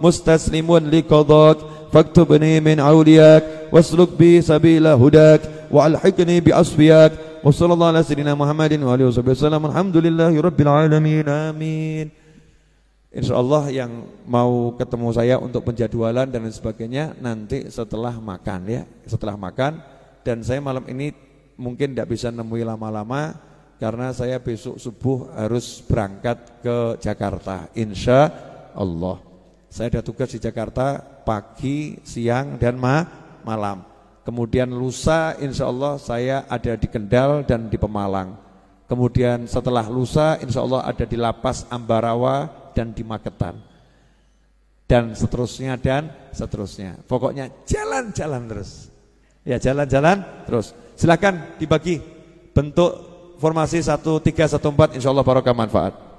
مستصلم لقضاك فاكتبني من عولياك واسلك بي سبيل هداك وألحقني بأصفياك وصلى الله على سيدنا محمد وآله وصحبه وسلم الحمد لله رب العالمين آمين Insya Allah yang mau ketemu saya untuk penjadwalan dan lain sebagainya nanti setelah makan ya setelah makan dan saya malam ini mungkin tidak bisa nemui lama-lama karena saya besok subuh harus berangkat ke Jakarta insya Allah saya ada tugas di Jakarta pagi, siang, dan ma malam. Kemudian lusa insya Allah saya ada di Kendal dan di Pemalang. Kemudian setelah lusa insya Allah ada di Lapas Ambarawa dan di Magetan. Dan seterusnya dan seterusnya. Pokoknya jalan-jalan terus. Ya jalan-jalan terus. Silakan dibagi bentuk formasi 1314 insya Allah barokah manfaat.